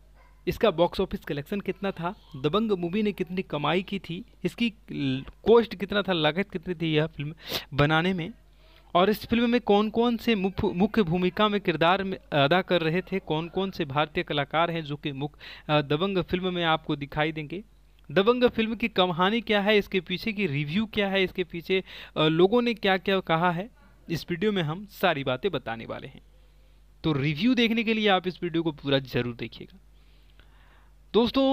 S2: इसका बॉक्स ऑफिस कलेक्शन कितना था दबंग मूवी ने कितनी कमाई की थी इसकी कॉस्ट कितना था लागत कितनी थी यह फिल्म बनाने में और इस फिल्म में कौन कौन से मुख्य भूमिका में किरदार में अदा कर रहे थे कौन कौन से भारतीय कलाकार हैं जो कि मुख्य दबंग फिल्म में आपको दिखाई देंगे दबंग फिल्म की कहानी क्या है इसके पीछे की रिव्यू क्या है इसके पीछे लोगों ने क्या क्या कहा है इस वीडियो में हम सारी बातें बताने वाले हैं तो रिव्यू देखने के लिए आप इस वीडियो को पूरा ज़रूर देखिएगा दोस्तों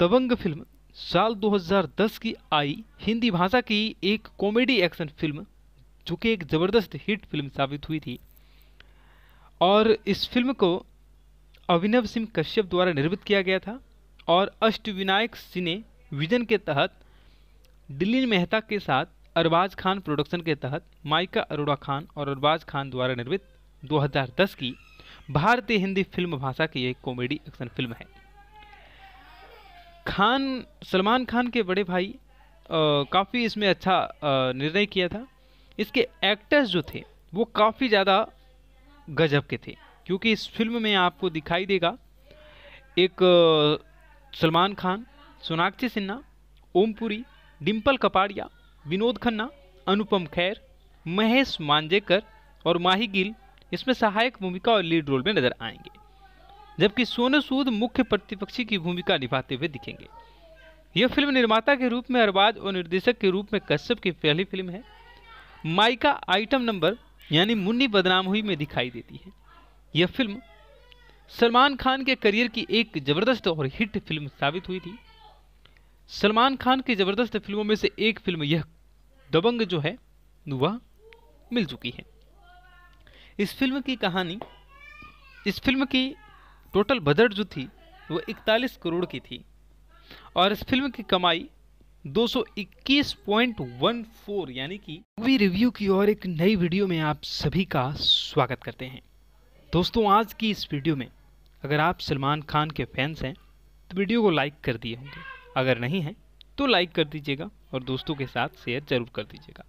S2: दबंग फिल्म साल 2010 की आई हिंदी भाषा की एक कॉमेडी एक्शन फिल्म जो कि एक ज़बरदस्त हिट फिल्म साबित हुई थी और इस फिल्म को अभिनव सिंह कश्यप द्वारा निर्मित किया गया था और अष्टविनायक सिने विजन के तहत दिलीन मेहता के साथ अरबाज खान प्रोडक्शन के तहत माइका अरोड़ा खान और अरबाज खान द्वारा निर्मित 2010 की भारतीय हिंदी फिल्म भाषा की एक कॉमेडी एक्शन फिल्म है खान सलमान खान के बड़े भाई काफ़ी इसमें अच्छा निर्णय किया था इसके एक्टर्स जो थे वो काफ़ी ज़्यादा गजब के थे क्योंकि इस फिल्म में आपको दिखाई देगा एक सलमान खान सोनाक्षी सिन्हा ओमपुरी डिम्पल कपाड़िया विनोद खन्ना अनुपम खैर महेश मांजेकर और माही गिल इसमें सहायक भूमिका और लीड रोल में नजर आएंगे जबकि सोनू सूद मुख्य प्रतिपक्षी की भूमिका निभाते हुए दिखेंगे यह फिल्म निर्माता के रूप में अरबाज और निर्देशक के रूप में कश्यप की पहली फिल्म है माइका आइटम नंबर यानी मुन्नी बदनाम हुई में दिखाई देती है यह फिल्म सलमान खान के करियर की एक ज़बरदस्त और हिट फिल्म साबित हुई थी सलमान खान की ज़बरदस्त फिल्मों में से एक फिल्म यह दबंग जो है वह मिल चुकी है इस फिल्म की कहानी इस फिल्म की टोटल बजट जो थी वह इकतालीस करोड़ की थी और इस फिल्म की कमाई 221.14 यानी कि
S1: मूवी रिव्यू की और एक नई वीडियो में आप सभी का स्वागत करते हैं
S2: दोस्तों आज की इस वीडियो में अगर आप सलमान खान के फैंस हैं तो वीडियो को लाइक कर दिए होंगे अगर नहीं है तो लाइक कर दीजिएगा और दोस्तों के साथ शेयर जरूर कर दीजिएगा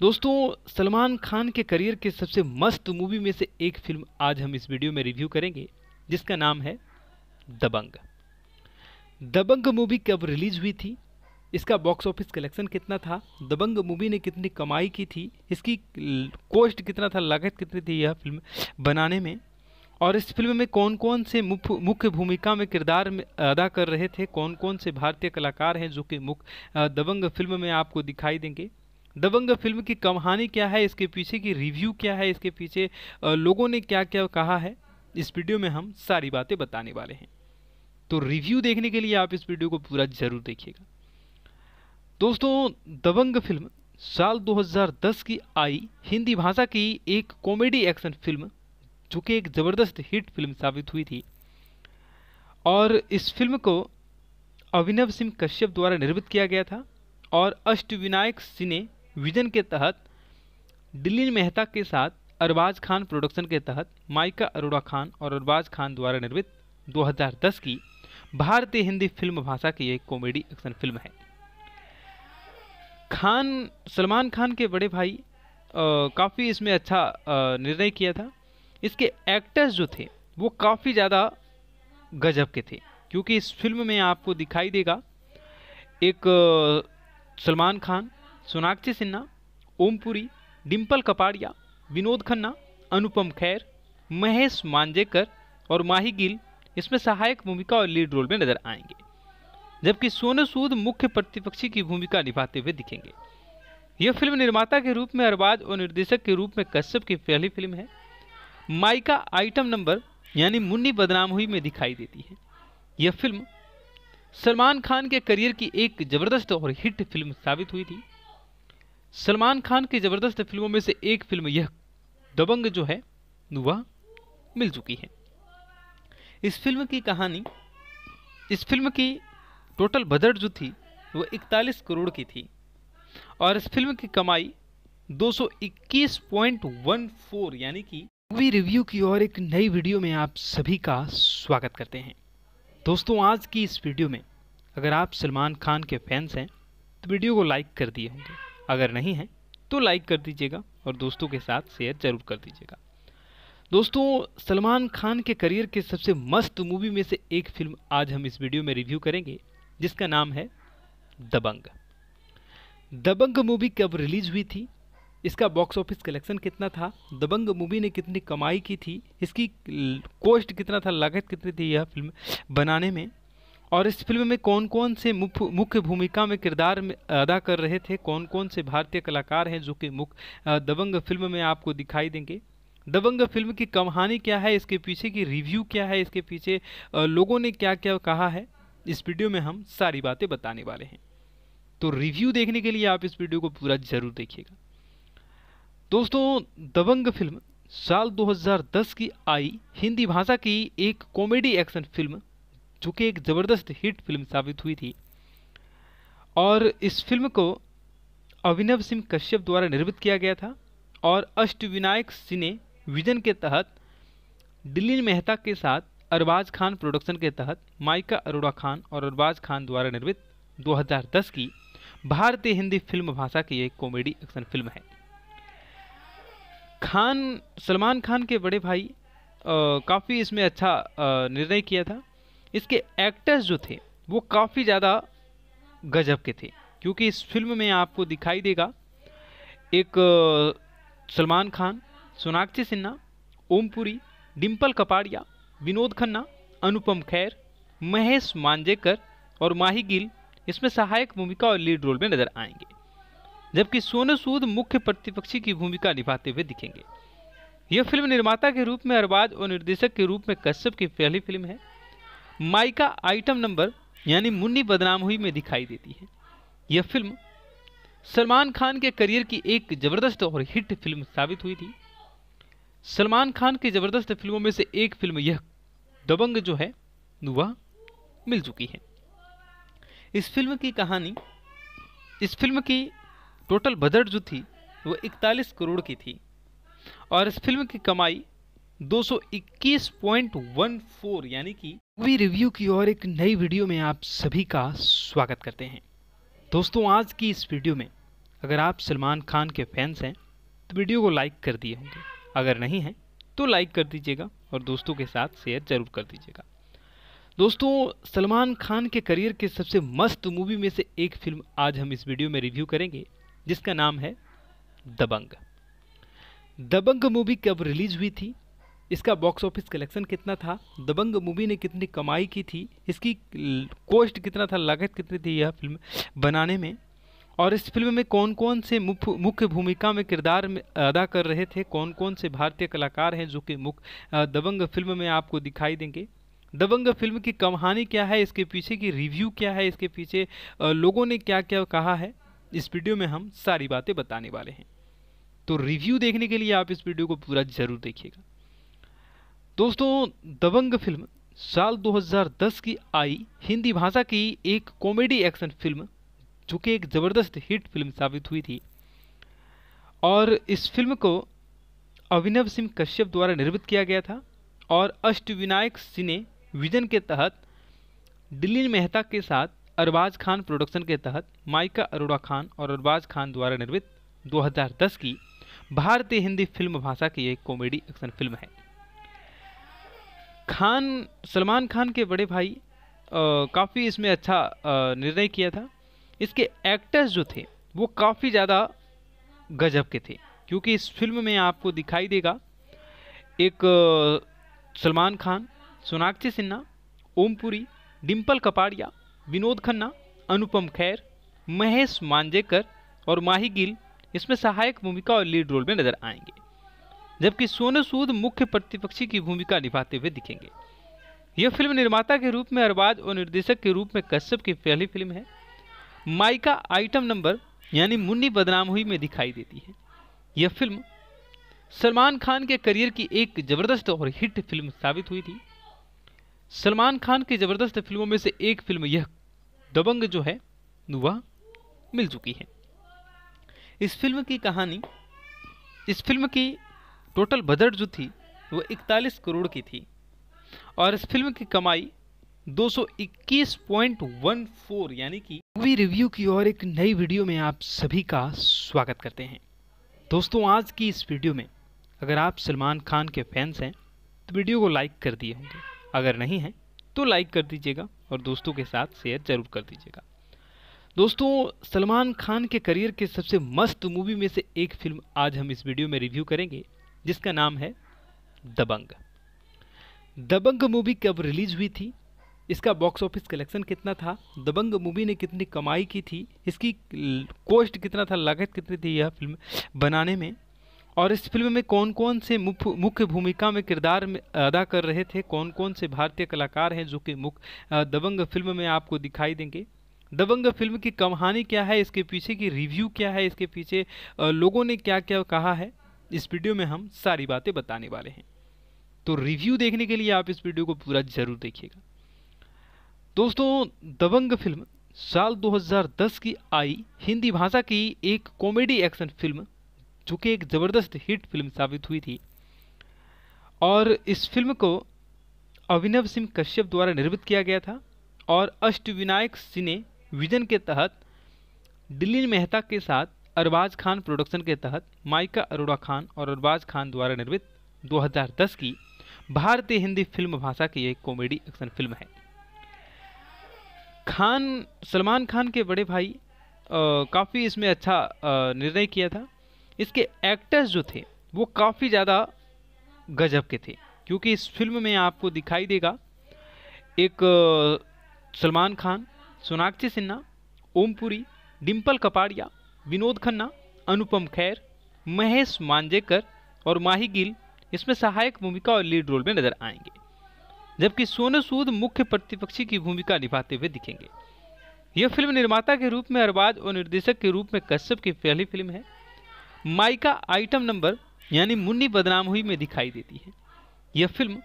S2: दोस्तों सलमान खान के करियर के सबसे मस्त मूवी में से एक फिल्म आज हम इस वीडियो में रिव्यू करेंगे जिसका नाम है दबंग दबंग मूवी कब रिलीज हुई थी इसका बॉक्स ऑफिस कलेक्शन कितना था दबंग मूवी ने कितनी कमाई की थी इसकी कॉस्ट कितना था लागत कितनी थी यह फिल्म बनाने में और इस फिल्म में कौन कौन से मुख्य भूमिका में किरदार में अदा कर रहे थे कौन कौन से भारतीय कलाकार हैं जो कि मुख्य दबंग फिल्म में आपको दिखाई देंगे दबंग फिल्म की कहानी क्या है इसके पीछे की रिव्यू क्या है इसके पीछे लोगों ने क्या क्या कहा है इस वीडियो में हम सारी बातें बताने वाले हैं तो रिव्यू देखने के लिए आप इस वीडियो को पूरा ज़रूर देखिएगा दोस्तों दबंग फिल्म साल 2010 की आई हिंदी भाषा की एक कॉमेडी एक्शन फिल्म जो कि एक ज़बरदस्त हिट फिल्म साबित हुई थी और इस फिल्म को अभिनव सिंह कश्यप द्वारा निर्मित किया गया था और अष्टविनायक सिने विजन के तहत दिलीन मेहता के साथ अरबाज खान प्रोडक्शन के तहत माइका अरोड़ा खान और अरबाज खान द्वारा निर्मित 2010 की भारतीय हिंदी फिल्म भाषा की एक कॉमेडी एक्शन फिल्म है खान सलमान खान के बड़े भाई काफ़ी इसमें अच्छा निर्णय किया था इसके एक्टर्स जो थे वो काफ़ी ज़्यादा गजब के थे क्योंकि इस फिल्म में आपको दिखाई देगा एक सलमान खान सोनाक्षी सिन्हा ओमपुरी डिम्पल कपाड़िया विनोद खन्ना अनुपम खैर महेश मांजेकर और माही गिल इसमें सहायक भूमिका और लीड रोल में नजर आएंगे जबकि सोनू सूद मुख्य प्रतिपक्षी की भूमिका निभाते हुए दिखेंगे यह फिल्म निर्माता के रूप में अरबाज और निर्देशक के रूप में कश्यप की पहली फिल्म है माइका आइटम नंबर यानी मुन्नी बदनाम हुई में दिखाई देती है यह फिल्म सलमान खान के करियर की एक जबरदस्त और हिट फिल्म साबित हुई थी सलमान खान की जबरदस्त फिल्मों में से एक फिल्म यह दबंग जो है वह मिल चुकी है इस फिल्म की कहानी इस फिल्म की टोटल बजट जो थी वो 41 करोड़ की थी और इस फिल्म की कमाई 221.14 यानी कि
S1: मूवी रिव्यू की और एक नई वीडियो में आप सभी का स्वागत करते हैं दोस्तों आज की इस वीडियो में
S2: अगर आप सलमान खान के फैंस हैं तो वीडियो को लाइक कर दिए होंगे अगर नहीं है तो लाइक कर दीजिएगा और दोस्तों के साथ शेयर जरूर कर दीजिएगा दोस्तों सलमान खान के करियर के सबसे मस्त मूवी में से एक फिल्म आज हम इस वीडियो में रिव्यू करेंगे जिसका नाम है दबंग दबंग मूवी कब रिलीज हुई थी इसका बॉक्स ऑफिस कलेक्शन कितना था दबंग मूवी ने कितनी कमाई की थी इसकी कॉस्ट कितना था लागत कितनी थी यह फिल्म बनाने में और इस फिल्म में कौन कौन से मुख्य भूमिका में किरदार में अदा कर रहे थे कौन कौन से भारतीय कलाकार हैं जो कि मुख्य दबंग फिल्म में आपको दिखाई देंगे दबंग फिल्म की कहानी क्या है इसके पीछे की रिव्यू क्या है इसके पीछे लोगों ने क्या क्या कहा है इस वीडियो में हम सारी बातें बताने वाले हैं तो रिव्यू देखने के लिए आप इस वीडियो को पूरा ज़रूर देखिएगा दोस्तों दबंग फिल्म साल 2010 की आई हिंदी भाषा की एक कॉमेडी एक्शन फिल्म जो कि एक ज़बरदस्त हिट फिल्म साबित हुई थी और इस फिल्म को अभिनव सिंह कश्यप द्वारा निर्मित किया गया था और अष्टविनायक सिने विजन के तहत दिलीन मेहता के साथ अरबाज खान प्रोडक्शन के तहत माइका अरोड़ा खान और अरबाज खान द्वारा निर्मित 2010 की भारतीय हिंदी फिल्म भाषा की एक कॉमेडी एक्शन फिल्म है खान सलमान खान के बड़े भाई काफ़ी इसमें अच्छा निर्णय किया था इसके एक्टर्स जो थे वो काफ़ी ज़्यादा गजब के थे क्योंकि इस फिल्म में आपको दिखाई देगा एक सलमान खान सोनाक्षी सिन्हा ओमपुरी डिम्पल कपाड़िया विनोद खन्ना अनुपम खैर महेश मांजेकर और माही गिल इसमें सहायक भूमिका और लीड रोल में नजर आएंगे जबकि सोनू सूद मुख्य प्रतिपक्षी की भूमिका निभाते हुए दिखेंगे यह फिल्म निर्माता के रूप में अरबाज और निर्देशक के रूप में कश्यप की पहली फिल्म है माइका आइटम नंबर यानी मुन्नी बदनाम हुई में दिखाई देती है यह फिल्म सलमान खान के करियर की एक जबरदस्त और हिट फिल्म साबित हुई थी सलमान खान की जबरदस्त फिल्मों में से एक फिल्म यह दबंग जो है वह मिल चुकी है इस फिल्म की कहानी इस फिल्म की टोटल बजट जो थी वो 41 करोड़ की थी और इस फिल्म की कमाई 221.14 यानी कि
S1: वी रिव्यू की और एक नई वीडियो में आप
S2: सभी का स्वागत करते हैं दोस्तों आज की इस वीडियो में अगर आप सलमान खान के फैंस हैं तो वीडियो को लाइक कर दिए होंगे अगर नहीं हैं तो लाइक कर दीजिएगा और दोस्तों के साथ शेयर जरूर कर दीजिएगा दोस्तों सलमान खान के करियर के सबसे मस्त मूवी में से एक फिल्म आज हम इस वीडियो में रिव्यू करेंगे जिसका नाम है दबंग दबंग मूवी कब रिलीज हुई थी इसका बॉक्स ऑफिस कलेक्शन कितना था दबंग मूवी ने कितनी कमाई की थी इसकी कॉस्ट कितना था लागत कितनी थी यह फिल्म बनाने में और इस फिल्म में कौन कौन से मुख्य भूमिका में किरदार में अदा कर रहे थे कौन कौन से भारतीय कलाकार हैं जो कि मुख्य दबंग फिल्म में आपको दिखाई देंगे दबंग फिल्म की कहानी क्या है इसके पीछे की रिव्यू क्या है इसके पीछे लोगों ने क्या क्या कहा है इस वीडियो में हम सारी बातें बताने वाले हैं तो रिव्यू देखने के लिए आप इस वीडियो को पूरा ज़रूर देखिएगा दोस्तों दबंग फिल्म साल 2010 की आई हिंदी भाषा की एक कॉमेडी एक्शन फिल्म जो कि एक ज़बरदस्त हिट फिल्म साबित हुई थी और इस फिल्म को अभिनव सिंह कश्यप द्वारा निर्मित किया गया था और अष्टविनायक सिने विजन के तहत दिलीन मेहता के साथ अरबाज खान प्रोडक्शन के तहत माइका अरोड़ा खान और अरबाज खान द्वारा निर्मित 2010 की भारतीय हिंदी फिल्म भाषा की एक कॉमेडी एक्शन फिल्म है खान सलमान खान के बड़े भाई काफ़ी इसमें अच्छा निर्णय किया था इसके एक्टर्स जो थे वो काफ़ी ज़्यादा गजब के थे क्योंकि इस फिल्म में आपको दिखाई देगा एक सलमान खान सोनाक्षी सिन्हा ओमपुरी डिम्पल कपाड़िया विनोद खन्ना अनुपम खैर महेश मांजेकर और माही गिल इसमें सहायक भूमिका और लीड रोल में नजर आएंगे जबकि सोनू सूद मुख्य प्रतिपक्षी की भूमिका निभाते हुए दिखेंगे यह फिल्म निर्माता के रूप में अरबाज और निर्देशक के रूप में कश्यप की पहली फिल्म है माइका आइटम नंबर यानी मुन्नी बदनाम हुई में दिखाई देती है यह फिल्म सलमान खान के करियर की एक ज़बरदस्त और हिट फिल्म साबित हुई थी सलमान खान की ज़बरदस्त फिल्मों में से एक फिल्म यह दबंग जो है वह मिल चुकी है इस फिल्म की कहानी इस फिल्म की टोटल बजट जो थी वह इकतालीस करोड़ की थी और इस फिल्म की कमाई 221.14 यानी कि
S1: मूवी रिव्यू की और एक नई वीडियो में आप सभी का स्वागत करते
S2: हैं दोस्तों आज की इस वीडियो में अगर आप सलमान खान के फैंस हैं तो वीडियो को लाइक कर दिए होंगे अगर नहीं हैं तो लाइक कर दीजिएगा और दोस्तों के साथ शेयर जरूर कर दीजिएगा दोस्तों सलमान खान के करियर के सबसे मस्त मूवी में से एक फिल्म आज हम इस वीडियो में रिव्यू करेंगे जिसका नाम है दबंग दबंग मूवी कब रिलीज हुई थी इसका बॉक्स ऑफिस कलेक्शन कितना था दबंग मूवी ने कितनी कमाई की थी इसकी कॉस्ट कितना था लागत कितनी थी यह फिल्म बनाने में और इस फिल्म में कौन कौन से मुख्य भूमिका में किरदार में अदा कर रहे थे कौन कौन से भारतीय कलाकार हैं जो कि मुख्य दबंग फिल्म में आपको दिखाई देंगे दबंग फिल्म की कहानी क्या है इसके पीछे की रिव्यू क्या है इसके पीछे लोगों ने क्या क्या कहा है इस वीडियो में हम सारी बातें बताने वाले हैं तो रिव्यू देखने के लिए आप इस वीडियो को पूरा ज़रूर देखिएगा दोस्तों दबंग फिल्म साल 2010 की आई हिंदी भाषा की एक कॉमेडी एक्शन फिल्म जो कि एक ज़बरदस्त हिट फिल्म साबित हुई थी और इस फिल्म को अभिनव सिंह कश्यप द्वारा निर्मित किया गया था और अष्टविनायक सिने विजन के तहत दिलीन मेहता के साथ अरबाज खान प्रोडक्शन के तहत माइका अरोड़ा खान और अरबाज खान द्वारा निर्मित 2010 की भारतीय हिंदी फिल्म भाषा की एक कॉमेडी एक्शन फिल्म है खान सलमान खान के बड़े भाई काफ़ी इसमें अच्छा निर्णय किया था इसके एक्टर्स जो थे वो काफ़ी ज़्यादा गजब के थे क्योंकि इस फिल्म में आपको दिखाई देगा एक सलमान खान सोनाक्षी सिन्हा ओमपुरी डिम्पल कपाड़िया विनोद खन्ना अनुपम खैर महेश मांजेकर और माही गिल इसमें सहायक भूमिका और लीड रोल में नजर आएंगे जबकि सोनू सूद मुख्य प्रतिपक्षी की भूमिका निभाते हुए दिखेंगे यह फिल्म निर्माता के रूप में अरबाज और निर्देशक के रूप में कश्यप की पहली फिल्म है माइका आइटम नंबर यानी मुन्नी बदनाम हुई में दिखाई देती है यह फिल्म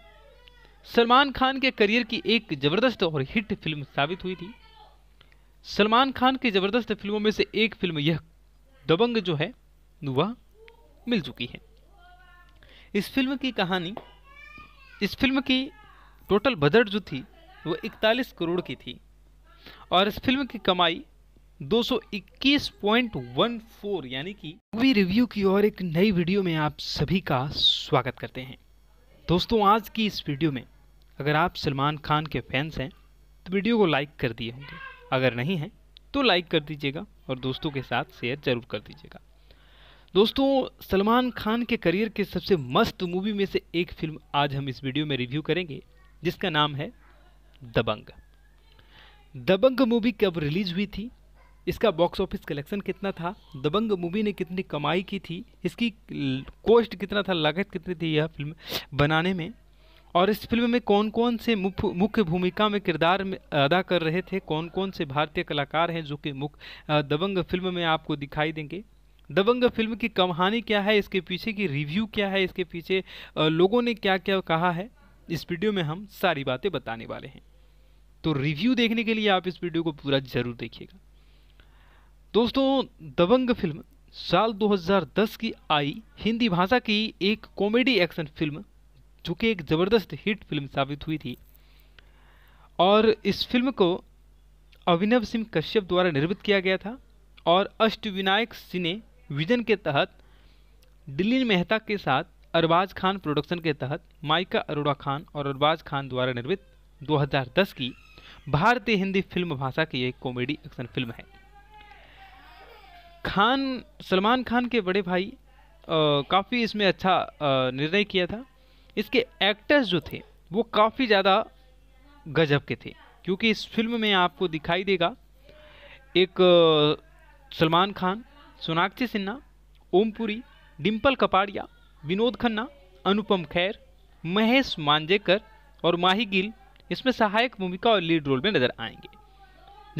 S2: सलमान खान के करियर की एक जबरदस्त और हिट फिल्म साबित हुई थी सलमान खान की जबरदस्त फिल्मों में से एक फिल्म यह दबंग जो है वह मिल चुकी है इस फिल्म की कहानी इस फिल्म की टोटल बजट जो थी वो 41 करोड़ की थी और इस फिल्म की कमाई 221.14 यानी कि
S1: मूवी रिव्यू की और एक नई वीडियो में आप सभी का स्वागत करते हैं दोस्तों
S2: आज की इस वीडियो में अगर आप सलमान खान के फैंस हैं तो वीडियो को लाइक कर दिए होंगे अगर नहीं हैं तो लाइक कर दीजिएगा और दोस्तों के साथ शेयर जरूर कर दीजिएगा दोस्तों सलमान खान के करियर के सबसे मस्त मूवी में से एक फिल्म आज हम इस वीडियो में रिव्यू करेंगे जिसका नाम है दबंग दबंग मूवी कब रिलीज हुई थी इसका बॉक्स ऑफिस कलेक्शन कितना था दबंग मूवी ने कितनी कमाई की थी इसकी कोस्ट कितना था लागत कितनी थी यह फिल्म बनाने में और इस फिल्म में कौन कौन से मुख्य भूमिका में किरदार में अदा कर रहे थे कौन कौन से भारतीय कलाकार हैं जो कि मुख्य दबंग फिल्म में आपको दिखाई देंगे दबंग फिल्म की कहानी क्या है इसके पीछे की रिव्यू क्या है इसके पीछे लोगों ने क्या क्या कहा है इस वीडियो में हम सारी बातें बताने वाले हैं तो रिव्यू देखने के लिए आप इस वीडियो को पूरा ज़रूर देखिएगा दोस्तों दबंग फिल्म साल 2010 की आई हिंदी भाषा की एक कॉमेडी एक्शन फिल्म जो कि एक ज़बरदस्त हिट फिल्म साबित हुई थी और इस फिल्म को अभिनव सिंह कश्यप द्वारा निर्मित किया गया था और अष्टविनायक सिने विजन के तहत दिलीन मेहता के साथ अरबाज खान प्रोडक्शन के तहत माइका अरोड़ा खान और अरबाज खान द्वारा निर्मित 2010 की भारतीय हिंदी फिल्म भाषा की एक कॉमेडी एक्शन फिल्म है खान सलमान खान के बड़े भाई काफ़ी इसमें अच्छा निर्णय किया था इसके एक्टर्स जो थे वो काफ़ी ज़्यादा गजब के थे क्योंकि इस फिल्म में आपको दिखाई देगा एक सलमान खान सोनाक्षी सिन्हा ओमपुरी डिम्पल कपाड़िया विनोद खन्ना अनुपम खैर महेश मांजेकर और माही गिल इसमें सहायक भूमिका और लीड रोल में नजर आएंगे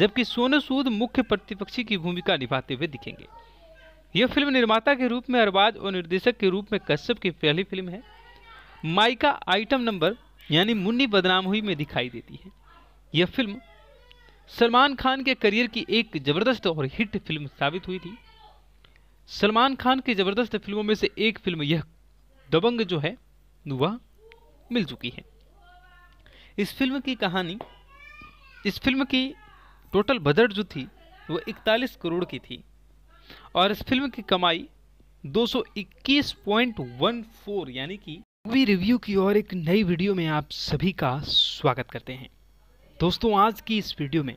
S2: जबकि सोनू सूद मुख्य प्रतिपक्षी की भूमिका निभाते हुए दिखेंगे यह फिल्म निर्माता के रूप में अरबाज और निर्देशक के रूप में कश्यप की पहली फिल्म है माइका आइटम नंबर यानी मुन्नी बदनाम हुई में दिखाई देती है यह फिल्म सलमान खान के करियर की एक जबरदस्त और हिट फिल्म साबित हुई थी सलमान खान की जबरदस्त फिल्मों में से एक फिल्म यह दबंग जो है वह मिल चुकी है इस फिल्म की कहानी इस फिल्म की टोटल बजट जो थी वह इकतालीस करोड़ की थी और इस फिल्म की कमाई 221.14
S1: यानी कि मूवी रिव्यू की और एक नई वीडियो में
S2: आप सभी का स्वागत करते हैं दोस्तों आज की इस वीडियो में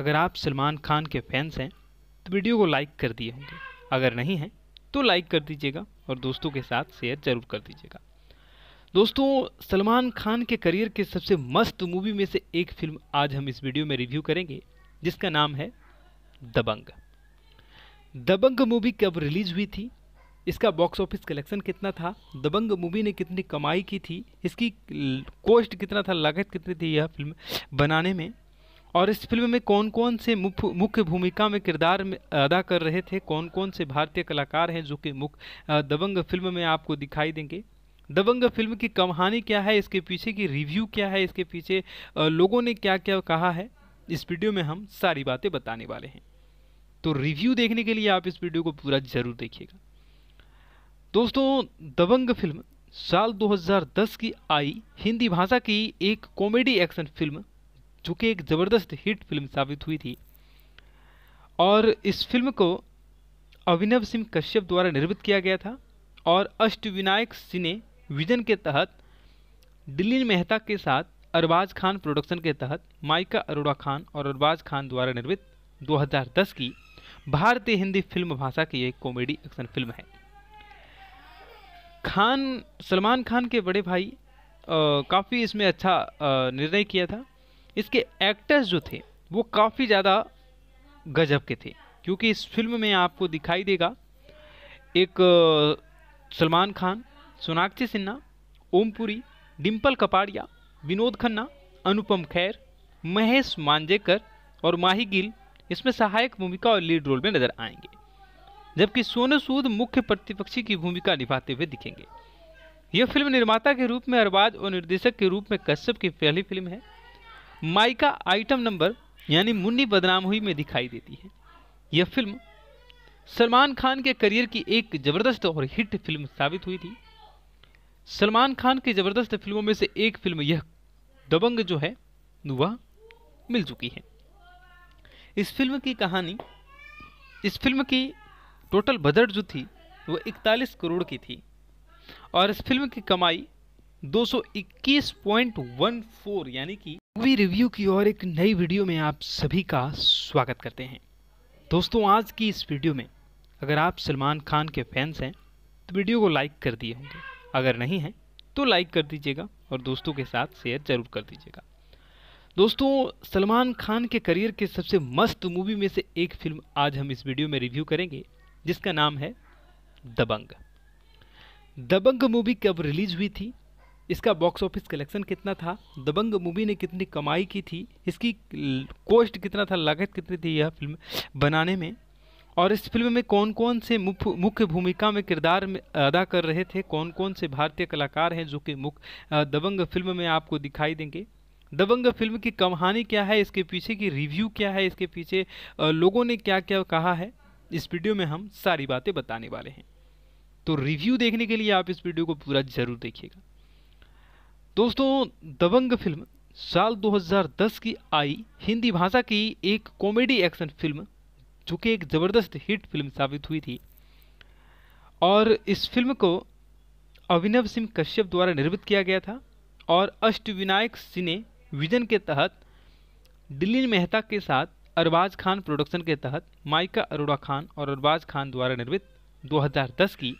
S2: अगर आप सलमान खान के फैंस हैं तो वीडियो को लाइक कर दिए होंगे अगर नहीं हैं तो लाइक कर दीजिएगा और दोस्तों के साथ शेयर जरूर कर दीजिएगा दोस्तों सलमान खान के करियर के सबसे मस्त मूवी में से एक फिल्म आज हम इस वीडियो में रिव्यू करेंगे जिसका नाम है दबंग दबंग मूवी कब रिलीज हुई थी इसका बॉक्स ऑफिस कलेक्शन कितना था दबंग मूवी ने कितनी कमाई की थी इसकी कॉस्ट कितना था लागत कितनी थी यह फिल्म बनाने में और इस फिल्म में कौन कौन से मुख्य मुख्य भूमिका में किरदार में अदा कर रहे थे कौन कौन से भारतीय कलाकार हैं जो कि मुख्य दबंग फिल्म में आपको दिखाई देंगे दबंग फिल्म की कहानी क्या है इसके पीछे की रिव्यू क्या है इसके पीछे लोगों ने क्या क्या कहा है इस वीडियो में हम सारी बातें बताने वाले हैं तो रिव्यू देखने के लिए आप इस वीडियो को पूरा ज़रूर देखिएगा दोस्तों दबंग फिल्म साल 2010 की आई हिंदी भाषा की एक कॉमेडी एक्शन फिल्म जो कि एक ज़बरदस्त हिट फिल्म साबित हुई थी और इस फिल्म को अभिनव सिंह कश्यप द्वारा निर्मित किया गया था और अष्टविनायक सिने विजन के तहत दिलीन मेहता के साथ अरबाज खान प्रोडक्शन के तहत माइका अरोड़ा खान और अरबाज खान द्वारा निर्मित 2010 की भारतीय हिंदी फिल्म भाषा की एक कॉमेडी एक्शन फिल्म है खान सलमान खान के बड़े भाई काफ़ी इसमें अच्छा निर्णय किया था इसके एक्टर्स जो थे वो काफ़ी ज़्यादा गजब के थे क्योंकि इस फिल्म में आपको दिखाई देगा एक सलमान खान सोनाक्षी सिन्हा ओमपुरी डिम्पल कपाड़िया विनोद खन्ना अनुपम खैर महेश मांजेकर और माही गिल इसमें सहायक भूमिका और लीड रोल में नजर आएंगे जबकि सोनू सूद मुख्य प्रतिपक्षी की भूमिका निभाते हुए दिखेंगे यह फिल्म निर्माता के रूप में अरबाज और निर्देशक के रूप में कश्यप की पहली फिल्म है माइका आइटम नंबर यानी मुन्नी बदनाम हुई में दिखाई देती है यह फिल्म सलमान खान के करियर की एक ज़बरदस्त और हिट फिल्म साबित हुई थी सलमान खान की ज़बरदस्त फिल्मों में से एक फिल्म यह दबंग जो है वह मिल चुकी है इस फिल्म की कहानी इस फिल्म की टोटल बजट जो थी वह 41 करोड़ की थी और इस फिल्म की कमाई 221.14 यानी कि
S1: मूवी रिव्यू की और एक नई वीडियो में आप सभी का
S2: स्वागत करते हैं दोस्तों आज की इस वीडियो में अगर आप सलमान खान के फैंस हैं तो वीडियो को लाइक कर दिए होंगे अगर नहीं हैं तो लाइक कर दीजिएगा और दोस्तों के साथ शेयर जरूर कर दीजिएगा दोस्तों सलमान खान के करियर के सबसे मस्त मूवी में से एक फिल्म आज हम इस वीडियो में रिव्यू करेंगे जिसका नाम है दबंग दबंग मूवी कब रिलीज हुई थी इसका बॉक्स ऑफिस कलेक्शन कितना था दबंग मूवी ने कितनी कमाई की थी इसकी कॉस्ट कितना था लागत कितनी थी यह फिल्म बनाने में और इस फिल्म में कौन कौन से मुख्य भूमिका में किरदार में अदा कर रहे थे कौन कौन से भारतीय कलाकार हैं जो कि मुख्य दबंग फिल्म में आपको दिखाई देंगे दबंग फिल्म की कहानी क्या है इसके पीछे की रिव्यू क्या है इसके पीछे लोगों ने क्या क्या कहा है इस वीडियो में हम सारी बातें बताने वाले हैं तो रिव्यू देखने के लिए आप इस वीडियो को पूरा ज़रूर देखिएगा दोस्तों दबंग फिल्म साल 2010 की आई हिंदी भाषा की एक कॉमेडी एक्शन फिल्म जो कि एक ज़बरदस्त हिट फिल्म साबित हुई थी और इस फिल्म को अभिनव सिंह कश्यप द्वारा निर्मित किया गया था और अष्टविनायक सिने विजन के तहत दिल्ली मेहता के साथ अरबाज खान प्रोडक्शन के तहत माइका अरोड़ा खान और अरबाज खान द्वारा निर्मित 2010 की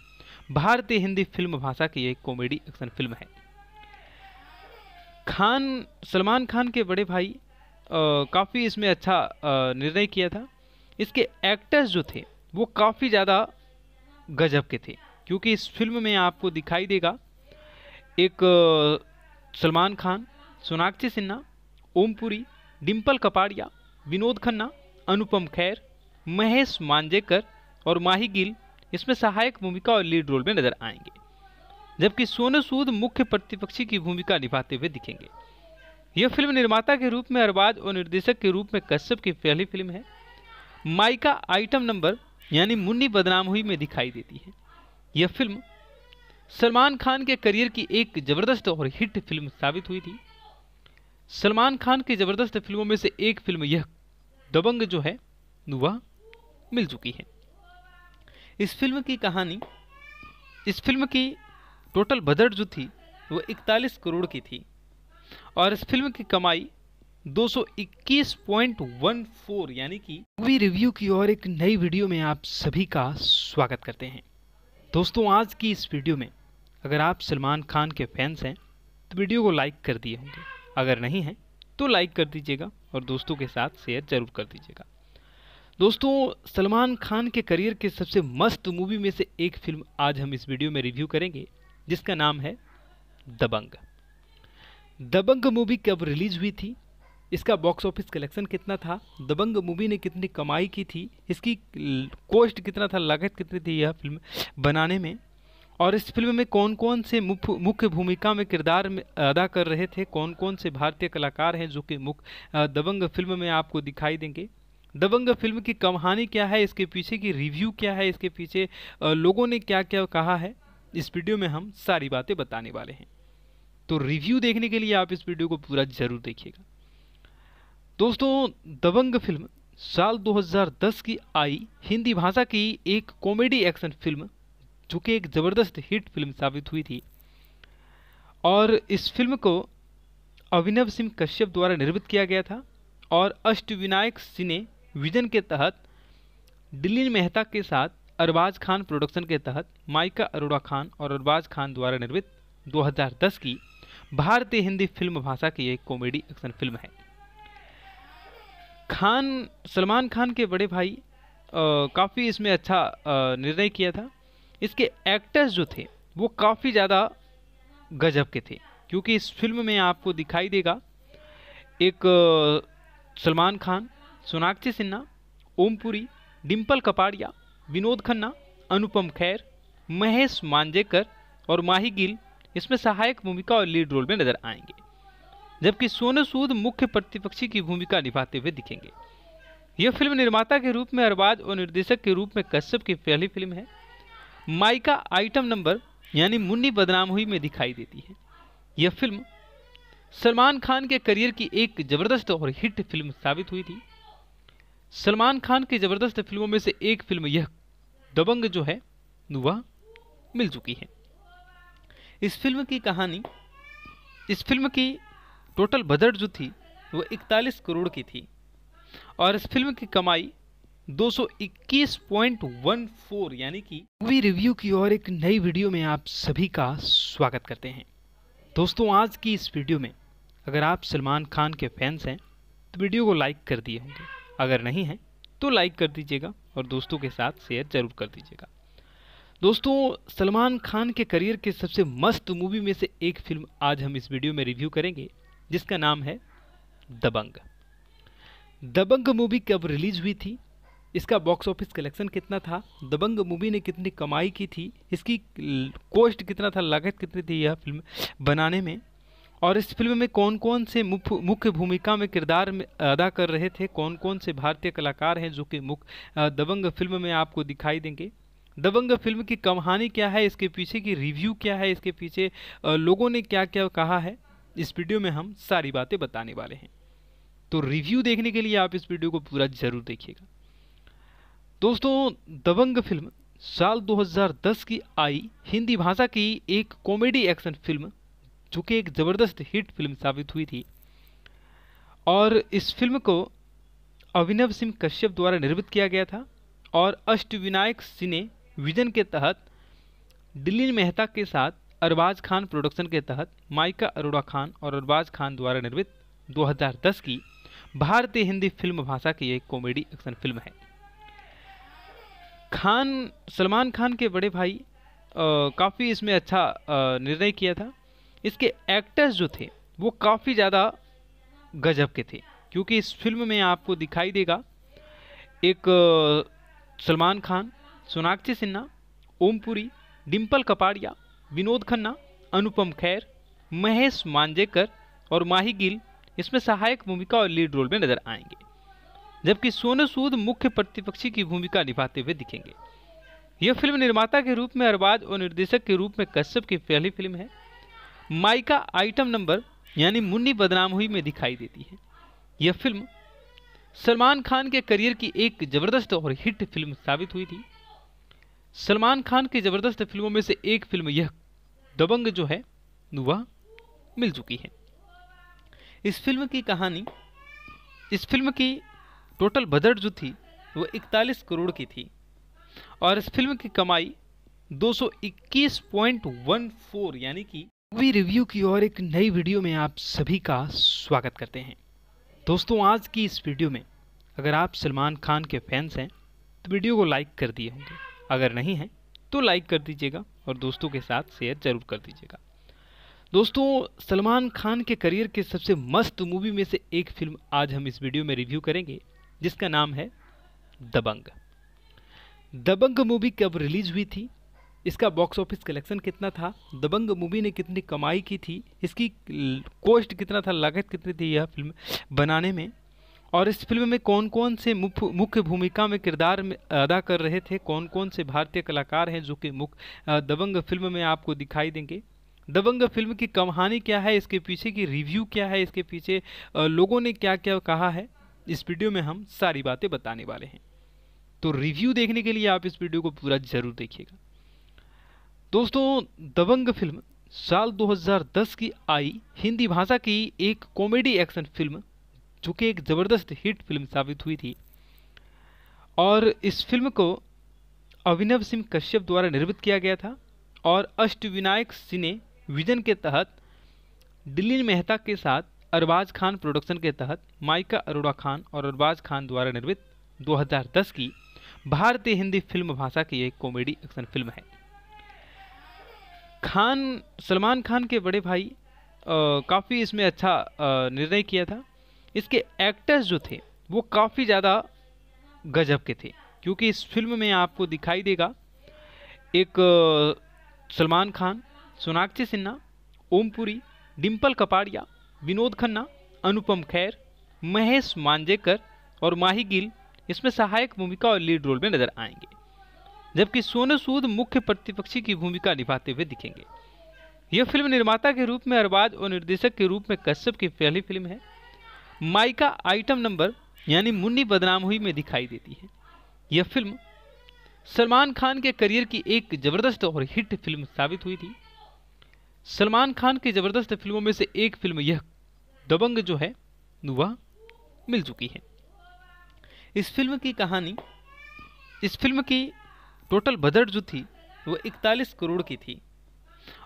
S2: भारतीय हिंदी फिल्म भाषा की एक कॉमेडी एक्शन फिल्म है खान सलमान खान के बड़े भाई काफ़ी इसमें अच्छा निर्णय किया था इसके एक्टर्स जो थे वो काफ़ी ज़्यादा गजब के थे क्योंकि इस फिल्म में आपको दिखाई देगा एक सलमान खान सोनाक्षी सिन्हा ओमपुरी डिम्पल कपाड़िया विनोद खन्ना अनुपम खैर महेश मांजेकर और माही गिल इसमें सहायक भूमिका और लीड रोल में नजर आएंगे जबकि सोनू सूद मुख्य प्रतिपक्षी की भूमिका निभाते हुए दिखेंगे यह फिल्म निर्माता के रूप में अरबाज और निर्देशक के रूप में कश्यप की पहली फिल्म है माइका आइटम नंबर यानी मुन्नी बदनाम हुई में दिखाई देती है यह फिल्म सलमान खान के करियर की एक जबरदस्त और हिट फिल्म साबित हुई थी सलमान खान की ज़बरदस्त फिल्मों में से एक फिल्म यह दबंग जो है वह मिल चुकी है इस फिल्म की कहानी इस फिल्म की टोटल बजट जो थी वो 41 करोड़ की थी और इस फिल्म की कमाई 221.14 यानी कि
S1: मूवी रिव्यू की और एक नई वीडियो में आप सभी का स्वागत करते हैं
S2: दोस्तों आज की इस वीडियो में अगर आप सलमान खान के फैंस हैं तो वीडियो को लाइक कर दिए होंगे अगर नहीं हैं तो लाइक कर दीजिएगा और दोस्तों के साथ शेयर जरूर कर दीजिएगा दोस्तों सलमान खान के करियर के सबसे मस्त मूवी में से एक फिल्म आज हम इस वीडियो में रिव्यू करेंगे जिसका नाम है दबंग दबंग मूवी कब रिलीज हुई थी इसका बॉक्स ऑफिस कलेक्शन कितना था दबंग मूवी ने कितनी कमाई की थी इसकी कोस्ट कितना था लागत कितनी थी यह फिल्म बनाने में और इस फिल्म में कौन कौन से मुख्य भूमिका में किरदार में अदा कर रहे थे कौन कौन से भारतीय कलाकार हैं जो कि मुख्य दबंग फिल्म में आपको दिखाई देंगे दबंग फिल्म की कहानी क्या है इसके पीछे की रिव्यू क्या है इसके पीछे लोगों ने क्या क्या कहा है इस वीडियो में हम सारी बातें बताने वाले हैं तो रिव्यू देखने के लिए आप इस वीडियो को पूरा ज़रूर देखिएगा दोस्तों दबंग फिल्म साल 2010 की आई हिंदी भाषा की एक कॉमेडी एक्शन फिल्म जो कि एक ज़बरदस्त हिट फिल्म साबित हुई थी और इस फिल्म को अभिनव सिंह कश्यप द्वारा निर्मित किया गया था और अष्टविनायक सिने विजन के तहत दिलीन मेहता के साथ अरबाज खान प्रोडक्शन के तहत माइका अरोड़ा खान और अरबाज खान द्वारा निर्मित 2010 की भारतीय हिंदी फिल्म भाषा की एक कॉमेडी एक्शन फिल्म है खान सलमान खान के बड़े भाई काफ़ी इसमें अच्छा निर्णय किया था इसके एक्टर्स जो थे वो काफ़ी ज़्यादा गजब के थे क्योंकि इस फिल्म में आपको दिखाई देगा एक सलमान खान सोनाक्षी सिन्हा ओमपुरी डिम्पल कपाड़िया विनोद खन्ना अनुपम खैर महेश मांजेकर और माही गिल इसमें सहायक भूमिका और लीड रोल में नजर आएंगे जबकि सोनू सूद मुख्य प्रतिपक्षी की भूमिका निभाते हुए दिखेंगे यह फिल्म निर्माता के रूप में अरबाज और निर्देशक के रूप में कश्यप की पहली फिल्म है माइका आइटम नंबर यानी मुन्नी बदनाम हुई में दिखाई देती है यह फिल्म सलमान खान के करियर की एक जबरदस्त और हिट फिल्म साबित हुई थी सलमान खान की ज़बरदस्त फिल्मों में से एक फिल्म यह दबंग जो है वह मिल चुकी है इस फिल्म की कहानी इस फिल्म की टोटल बजट जो थी वो 41 करोड़ की थी और इस फिल्म की कमाई 221.14 यानी कि मूवी रिव्यू की और एक नई वीडियो में आप सभी का स्वागत करते हैं दोस्तों आज की इस वीडियो में अगर आप सलमान खान के फैंस हैं तो वीडियो को लाइक कर दिए होंगे अगर नहीं है तो लाइक कर दीजिएगा और दोस्तों के साथ शेयर जरूर कर दीजिएगा दोस्तों सलमान खान के करियर के सबसे मस्त मूवी में से एक फिल्म आज हम इस वीडियो में रिव्यू करेंगे जिसका नाम है दबंग दबंग मूवी कब रिलीज हुई थी इसका बॉक्स ऑफिस कलेक्शन कितना था दबंग मूवी ने कितनी कमाई की थी इसकी कॉस्ट कितना था लागत कितनी थी यह फिल्म बनाने में और इस फिल्म में कौन कौन से मुख्य भूमिका में किरदार में अदा कर रहे थे कौन कौन से भारतीय कलाकार हैं जो कि मुख्य दबंग फिल्म में आपको दिखाई देंगे दबंग फिल्म की कहानी क्या है इसके पीछे की रिव्यू क्या है इसके पीछे लोगों ने क्या क्या कहा है इस वीडियो में हम सारी बातें बताने वाले हैं तो रिव्यू देखने के लिए आप इस वीडियो को पूरा ज़रूर देखिएगा दोस्तों दबंग फिल्म साल 2010 की आई हिंदी भाषा की एक कॉमेडी एक्शन फिल्म जो कि एक ज़बरदस्त हिट फिल्म साबित हुई थी और इस फिल्म को अभिनव सिंह कश्यप द्वारा निर्मित किया गया था और अष्टविनायक सिने विजन के तहत दिलीन मेहता के साथ अरबाज खान प्रोडक्शन के तहत माइका अरोड़ा खान और अरबाज खान द्वारा निर्मित 2010 की भारतीय हिंदी फिल्म भाषा की एक कॉमेडी एक्शन फिल्म है खान सलमान खान के बड़े भाई काफ़ी इसमें अच्छा निर्णय किया था इसके एक्टर्स जो थे वो काफ़ी ज़्यादा गजब के थे क्योंकि इस फिल्म में आपको दिखाई देगा एक सलमान खान सोनाक्षी सिन्हा ओमपुरी डिम्पल कपाड़िया विनोद खन्ना अनुपम खैर महेश मांजेकर और माही गिल इसमें सहायक भूमिका और लीड रोल में नजर आएंगे जबकि सोनू सूद मुख्य प्रतिपक्षी की भूमिका निभाते हुए दिखेंगे यह फिल्म निर्माता के रूप में अरबाज और निर्देशक के रूप में कश्यप की पहली फिल्म है माइका आइटम नंबर यानी मुन्नी बदनाम हुई में दिखाई देती है यह फिल्म सलमान खान के करियर की एक ज़बरदस्त और हिट फिल्म साबित हुई थी सलमान खान की ज़बरदस्त फिल्मों में से एक फिल्म यह दबंग जो है वह मिल चुकी है इस फिल्म की कहानी इस फिल्म की टोटल बजट जो थी वह इकतालीस करोड़ की थी और इस फिल्म की कमाई 221.14 यानी कि
S1: वी रिव्यू की और एक नई वीडियो में आप सभी का स्वागत करते हैं दोस्तों आज की इस वीडियो में अगर
S2: आप सलमान खान के फैंस हैं तो वीडियो को लाइक कर दिए होंगे अगर नहीं हैं तो लाइक कर दीजिएगा और दोस्तों के साथ शेयर जरूर कर दीजिएगा दोस्तों सलमान खान के करियर के सबसे मस्त मूवी में से एक फिल्म आज हम इस वीडियो में रिव्यू करेंगे जिसका नाम है दबंग दबंग मूवी कब रिलीज हुई थी इसका बॉक्स ऑफिस कलेक्शन कितना था दबंग मूवी ने कितनी कमाई की थी इसकी कॉस्ट कितना था लागत कितनी थी यह फिल्म बनाने में और इस फिल्म में कौन कौन से मुख्य भूमिका में किरदार में अदा कर रहे थे कौन कौन से भारतीय कलाकार हैं जो कि मुख्य दबंग फिल्म में आपको दिखाई देंगे दबंग फिल्म की कहानी क्या है इसके पीछे की रिव्यू क्या है इसके पीछे लोगों ने क्या क्या कहा है इस वीडियो में हम सारी बातें बताने वाले हैं तो रिव्यू देखने के लिए आप इस वीडियो को पूरा ज़रूर देखिएगा दोस्तों दबंग फिल्म साल 2010 की आई हिंदी भाषा की एक कॉमेडी एक्शन फिल्म जो कि एक ज़बरदस्त हिट फिल्म साबित हुई थी और इस फिल्म को अभिनव सिंह कश्यप द्वारा निर्मित किया गया था और अष्टविनायक सिने विजन के तहत दिलीन मेहता के साथ अरबाज खान प्रोडक्शन के तहत माइका अरोड़ा खान और अरबाज खान द्वारा निर्मित 2010 की भारतीय हिंदी फिल्म भाषा की एक कॉमेडी एक्शन फिल्म है खान सलमान खान के बड़े भाई काफ़ी इसमें अच्छा निर्णय किया था इसके एक्टर्स जो थे वो काफ़ी ज़्यादा गजब के थे क्योंकि इस फिल्म में आपको दिखाई देगा एक सलमान खान सोनाक्षी सिन्हा ओमपुरी डिम्पल कपाड़िया विनोद खन्ना अनुपम खैर महेश मांजेकर और माही गिल इसमें सहायक भूमिका और लीड रोल में नजर आएंगे जबकि सोनू सूद मुख्य प्रतिपक्षी की भूमिका निभाते हुए दिखेंगे यह फिल्म निर्माता के रूप में अरबाज और निर्देशक के रूप में कश्यप की पहली फिल्म है माइका आइटम नंबर यानी मुन्नी बदनाम हुई में दिखाई देती है यह फिल्म सलमान खान के करियर की एक जबरदस्त और हिट फिल्म साबित हुई थी सलमान खान की जबरदस्त फिल्मों में से एक फिल्म यह दबंग जो है वह मिल चुकी है इस फिल्म की कहानी इस फिल्म की टोटल बजट जो थी वो 41 करोड़ की थी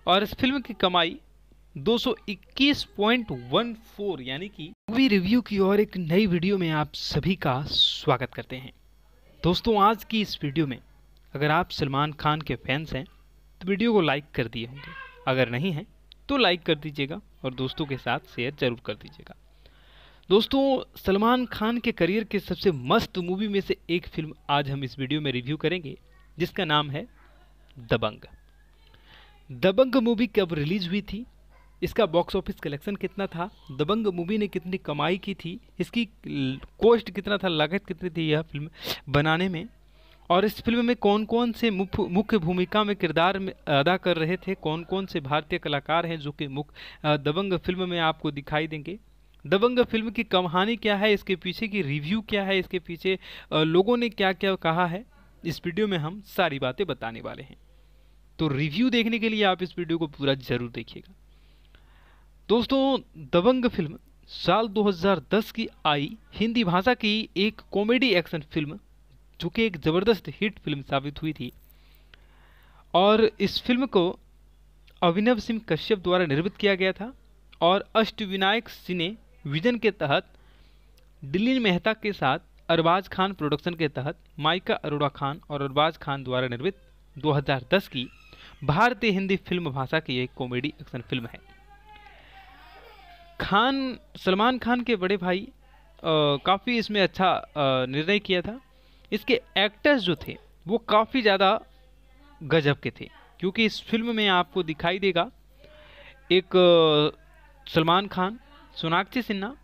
S2: और इस फिल्म की कमाई 221.14 यानी कि
S1: मूवी रिव्यू की और एक नई वीडियो में आप सभी का
S2: स्वागत करते हैं दोस्तों आज की इस वीडियो में अगर आप सलमान खान के फैंस हैं तो वीडियो को लाइक कर दिए होंगे अगर नहीं हैं तो लाइक कर दीजिएगा और दोस्तों के साथ शेयर जरूर कर दीजिएगा दोस्तों सलमान खान के करियर के सबसे मस्त मूवी में से एक फिल्म आज हम इस वीडियो में रिव्यू करेंगे जिसका नाम है दबंग दबंग मूवी कब रिलीज हुई थी इसका बॉक्स ऑफिस कलेक्शन कितना था दबंग मूवी ने कितनी कमाई की थी इसकी कॉस्ट कितना था लागत कितनी थी यह फिल्म बनाने में और इस फिल्म में कौन कौन से मुख्य भूमिका में किरदार में अदा कर रहे थे कौन कौन से भारतीय कलाकार हैं जो कि मुख्य दबंग फिल्म में आपको दिखाई देंगे दबंग फिल्म की कहानी क्या है इसके पीछे की रिव्यू क्या है इसके पीछे लोगों ने क्या क्या कहा है इस वीडियो में हम सारी बातें बताने वाले हैं तो रिव्यू देखने के लिए आप इस वीडियो को पूरा ज़रूर देखिएगा दोस्तों दबंग फिल्म साल 2010 की आई हिंदी भाषा की एक कॉमेडी एक्शन फिल्म जो कि एक ज़बरदस्त हिट फिल्म साबित हुई थी और इस फिल्म को अभिनव सिंह कश्यप द्वारा निर्मित किया गया था और अष्टविनायक सिने विजन के तहत दिलीन मेहता के साथ अरबाज खान प्रोडक्शन के तहत माइका अरोड़ा खान और अरबाज खान द्वारा निर्मित 2010 की भारतीय हिंदी फिल्म भाषा की एक कॉमेडी एक्शन फिल्म है खान सलमान खान के बड़े भाई काफ़ी इसमें अच्छा निर्णय किया था इसके एक्टर्स जो थे वो काफ़ी ज़्यादा गजब के थे क्योंकि इस फिल्म में आपको दिखाई देगा एक सलमान खान सोनाक्षी सिन्हा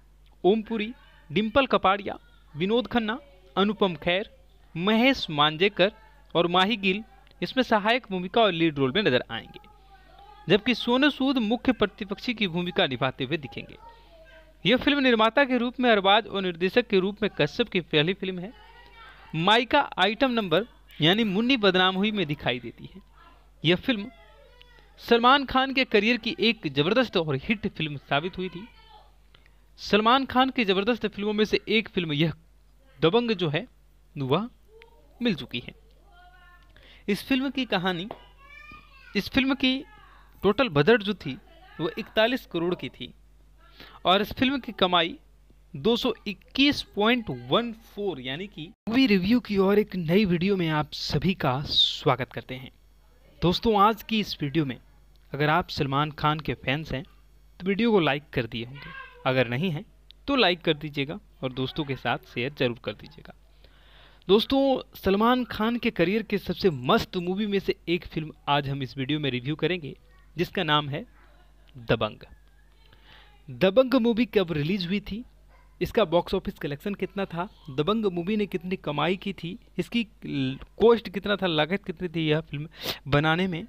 S2: ओमपुरी डिम्पल कपाड़िया विनोद खन्ना अनुपम खैर महेश मांजेकर और माही गिल इसमें सहायक भूमिका और लीड रोल में नजर आएंगे जबकि सोनू सूद मुख्य प्रतिपक्षी की भूमिका निभाते हुए दिखेंगे यह फिल्म निर्माता के रूप में अरबाज और निर्देशक के रूप में कश्यप की पहली फिल्म है माइका आइटम नंबर यानी मुन्नी बदनाम हुई में दिखाई देती है यह फिल्म सलमान खान के करियर की एक जबरदस्त और हिट फिल्म साबित हुई थी सलमान खान की जबरदस्त फिल्मों में से एक फिल्म यह दबंग जो है वह मिल चुकी है इस फिल्म की कहानी इस फिल्म की टोटल बजट जो थी वो 41 करोड़ की थी और इस फिल्म की कमाई 221.14 यानी कि
S1: मूवी रिव्यू की और एक नई वीडियो में आप सभी का स्वागत करते हैं
S2: दोस्तों आज की इस वीडियो में अगर आप सलमान खान के फैंस हैं तो वीडियो को लाइक कर दिए होंगे अगर नहीं हैं तो लाइक कर दीजिएगा और दोस्तों के साथ शेयर जरूर कर दीजिएगा दोस्तों सलमान खान के करियर के सबसे मस्त मूवी में से एक फिल्म आज हम इस वीडियो में रिव्यू करेंगे जिसका नाम है दबंग दबंग मूवी कब रिलीज हुई थी इसका बॉक्स ऑफिस कलेक्शन कितना था दबंग मूवी ने कितनी कमाई की थी इसकी कॉस्ट कितना था लागत कितनी थी यह फिल्म बनाने में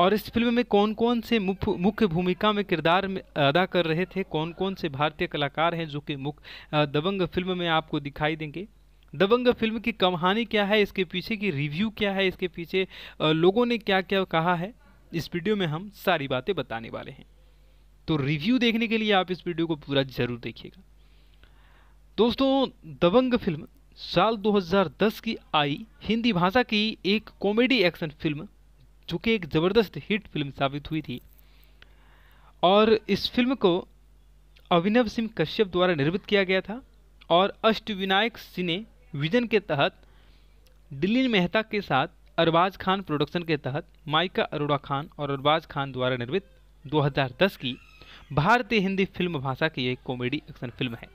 S2: और इस फिल्म में कौन कौन से मुख्य भूमिका में किरदार में अदा कर रहे थे कौन कौन से भारतीय कलाकार हैं जो कि मुख्य दबंग फिल्म में आपको दिखाई देंगे दबंग फिल्म की कहानी क्या है इसके पीछे की रिव्यू क्या है इसके पीछे लोगों ने क्या क्या कहा है इस वीडियो में हम सारी बातें बताने वाले हैं तो रिव्यू देखने के लिए आप इस वीडियो को पूरा ज़रूर देखिएगा दोस्तों दबंग फिल्म साल 2010 की आई हिंदी भाषा की एक कॉमेडी एक्शन फिल्म जो कि एक ज़बरदस्त हिट फिल्म साबित हुई थी और इस फिल्म को अभिनव सिंह कश्यप द्वारा निर्मित किया गया था और अष्टविनायक सिने विजन के तहत दिल्ली मेहता के साथ अरबाज खान प्रोडक्शन के तहत माइका अरोड़ा खान और अरबाज खान द्वारा निर्मित 2010 की भारतीय हिंदी फिल्म भाषा की एक कॉमेडी एक्शन फिल्म है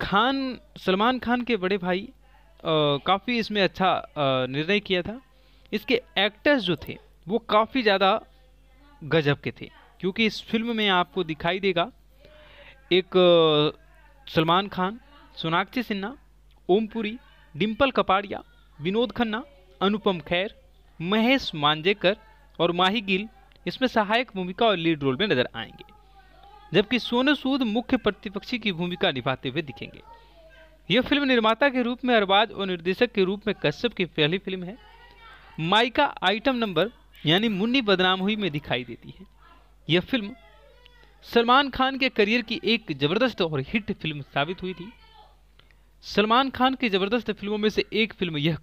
S2: खान सलमान खान के बड़े भाई काफ़ी इसमें अच्छा निर्णय किया था इसके एक्टर्स जो थे वो काफ़ी ज़्यादा गजब के थे क्योंकि इस फिल्म में आपको दिखाई देगा एक सलमान खान सोनाक्षी सिन्हा ओमपुरी डिम्पल कपाड़िया विनोद खन्ना अनुपम खैर महेश मांजेकर और माही गिल इसमें सहायक भूमिका और लीड रोल में नजर आएंगे जबकि सोनू सूद मुख्य प्रतिपक्षी की भूमिका निभाते हुए दिखेंगे यह फिल्म निर्माता के रूप में अरबाज और निर्देशक के रूप में कश्यप की पहली फिल्म है माइका आइटम नंबर यानी मुन्नी बदनाम हुई में दिखाई देती है यह फिल्म सलमान खान के करियर की एक ज़बरदस्त और हिट फिल्म साबित हुई थी सलमान खान की ज़बरदस्त फिल्मों में से एक फिल्म यह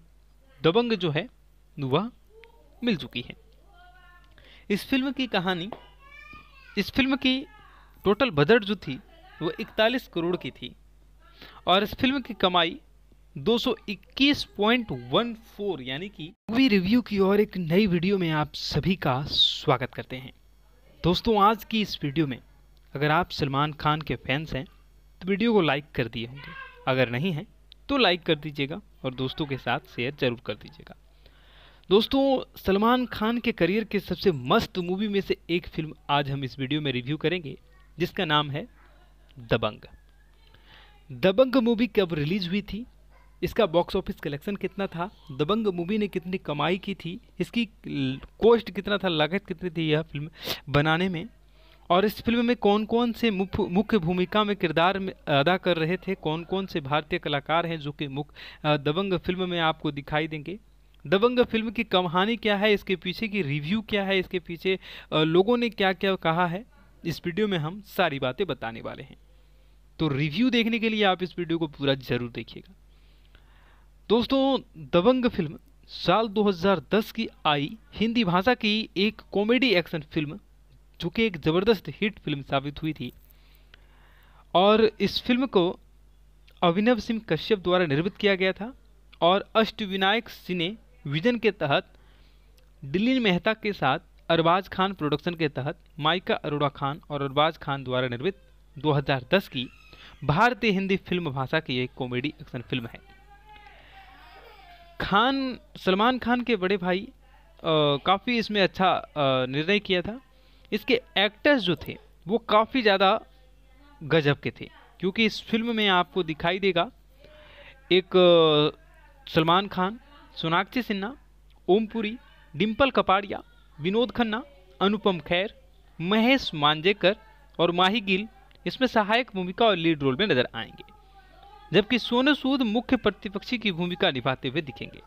S2: दबंग जो है वह मिल चुकी है इस फिल्म की कहानी इस फिल्म की टोटल बजट जो थी वह इकतालीस करोड़ की थी और इस फिल्म की कमाई 221.14 यानी कि
S1: मूवी रिव्यू की और एक नई वीडियो में आप सभी का स्वागत करते हैं दोस्तों आज की इस वीडियो
S2: में अगर आप सलमान खान के फैंस हैं तो वीडियो को लाइक कर दिए होंगे अगर नहीं हैं तो लाइक कर दीजिएगा और दोस्तों के साथ शेयर जरूर कर दीजिएगा दोस्तों सलमान खान के करियर के सबसे मस्त मूवी में से एक फिल्म आज हम इस वीडियो में रिव्यू करेंगे जिसका नाम है दबंग दबंग मूवी कब रिलीज हुई थी इसका बॉक्स ऑफिस कलेक्शन कितना था दबंग मूवी ने कितनी कमाई की थी इसकी कॉस्ट कितना था लागत कितनी थी यह फिल्म बनाने में और इस फिल्म में कौन कौन से मुख्य भूमिका में किरदार में अदा कर रहे थे कौन कौन से भारतीय कलाकार हैं जो कि मुख्य दबंग फिल्म में आपको दिखाई देंगे दबंग फिल्म की कहानी क्या है इसके पीछे की रिव्यू क्या है इसके पीछे लोगों ने क्या क्या कहा है इस वीडियो में हम सारी बातें बताने वाले हैं तो रिव्यू देखने के लिए आप इस वीडियो को पूरा ज़रूर देखिएगा दोस्तों दबंग फिल्म साल 2010 की आई हिंदी भाषा की एक कॉमेडी एक्शन फिल्म जो कि एक ज़बरदस्त हिट फिल्म साबित हुई थी और इस फिल्म को अभिनव सिंह कश्यप द्वारा निर्मित किया गया था और अष्टविनायक सिने विजन के तहत दिलीन मेहता के साथ अरबाज खान प्रोडक्शन के तहत माइका अरोड़ा खान और अरबाज खान द्वारा निर्मित 2010 की भारतीय हिंदी फिल्म भाषा की एक कॉमेडी एक्शन फिल्म है खान सलमान खान के बड़े भाई काफ़ी इसमें अच्छा निर्णय किया था इसके एक्टर्स जो थे वो काफ़ी ज़्यादा गजब के थे क्योंकि इस फिल्म में आपको दिखाई देगा एक सलमान खान सोनाक्षी सिन्हा ओमपुरी डिम्पल कपाड़िया विनोद खन्ना अनुपम खैर महेश मांजेकर और माही गिल इसमें सहायक भूमिका और लीड रोल में नजर आएंगे जबकि सोनू सूद मुख्य प्रतिपक्षी की भूमिका निभाते हुए दिखेंगे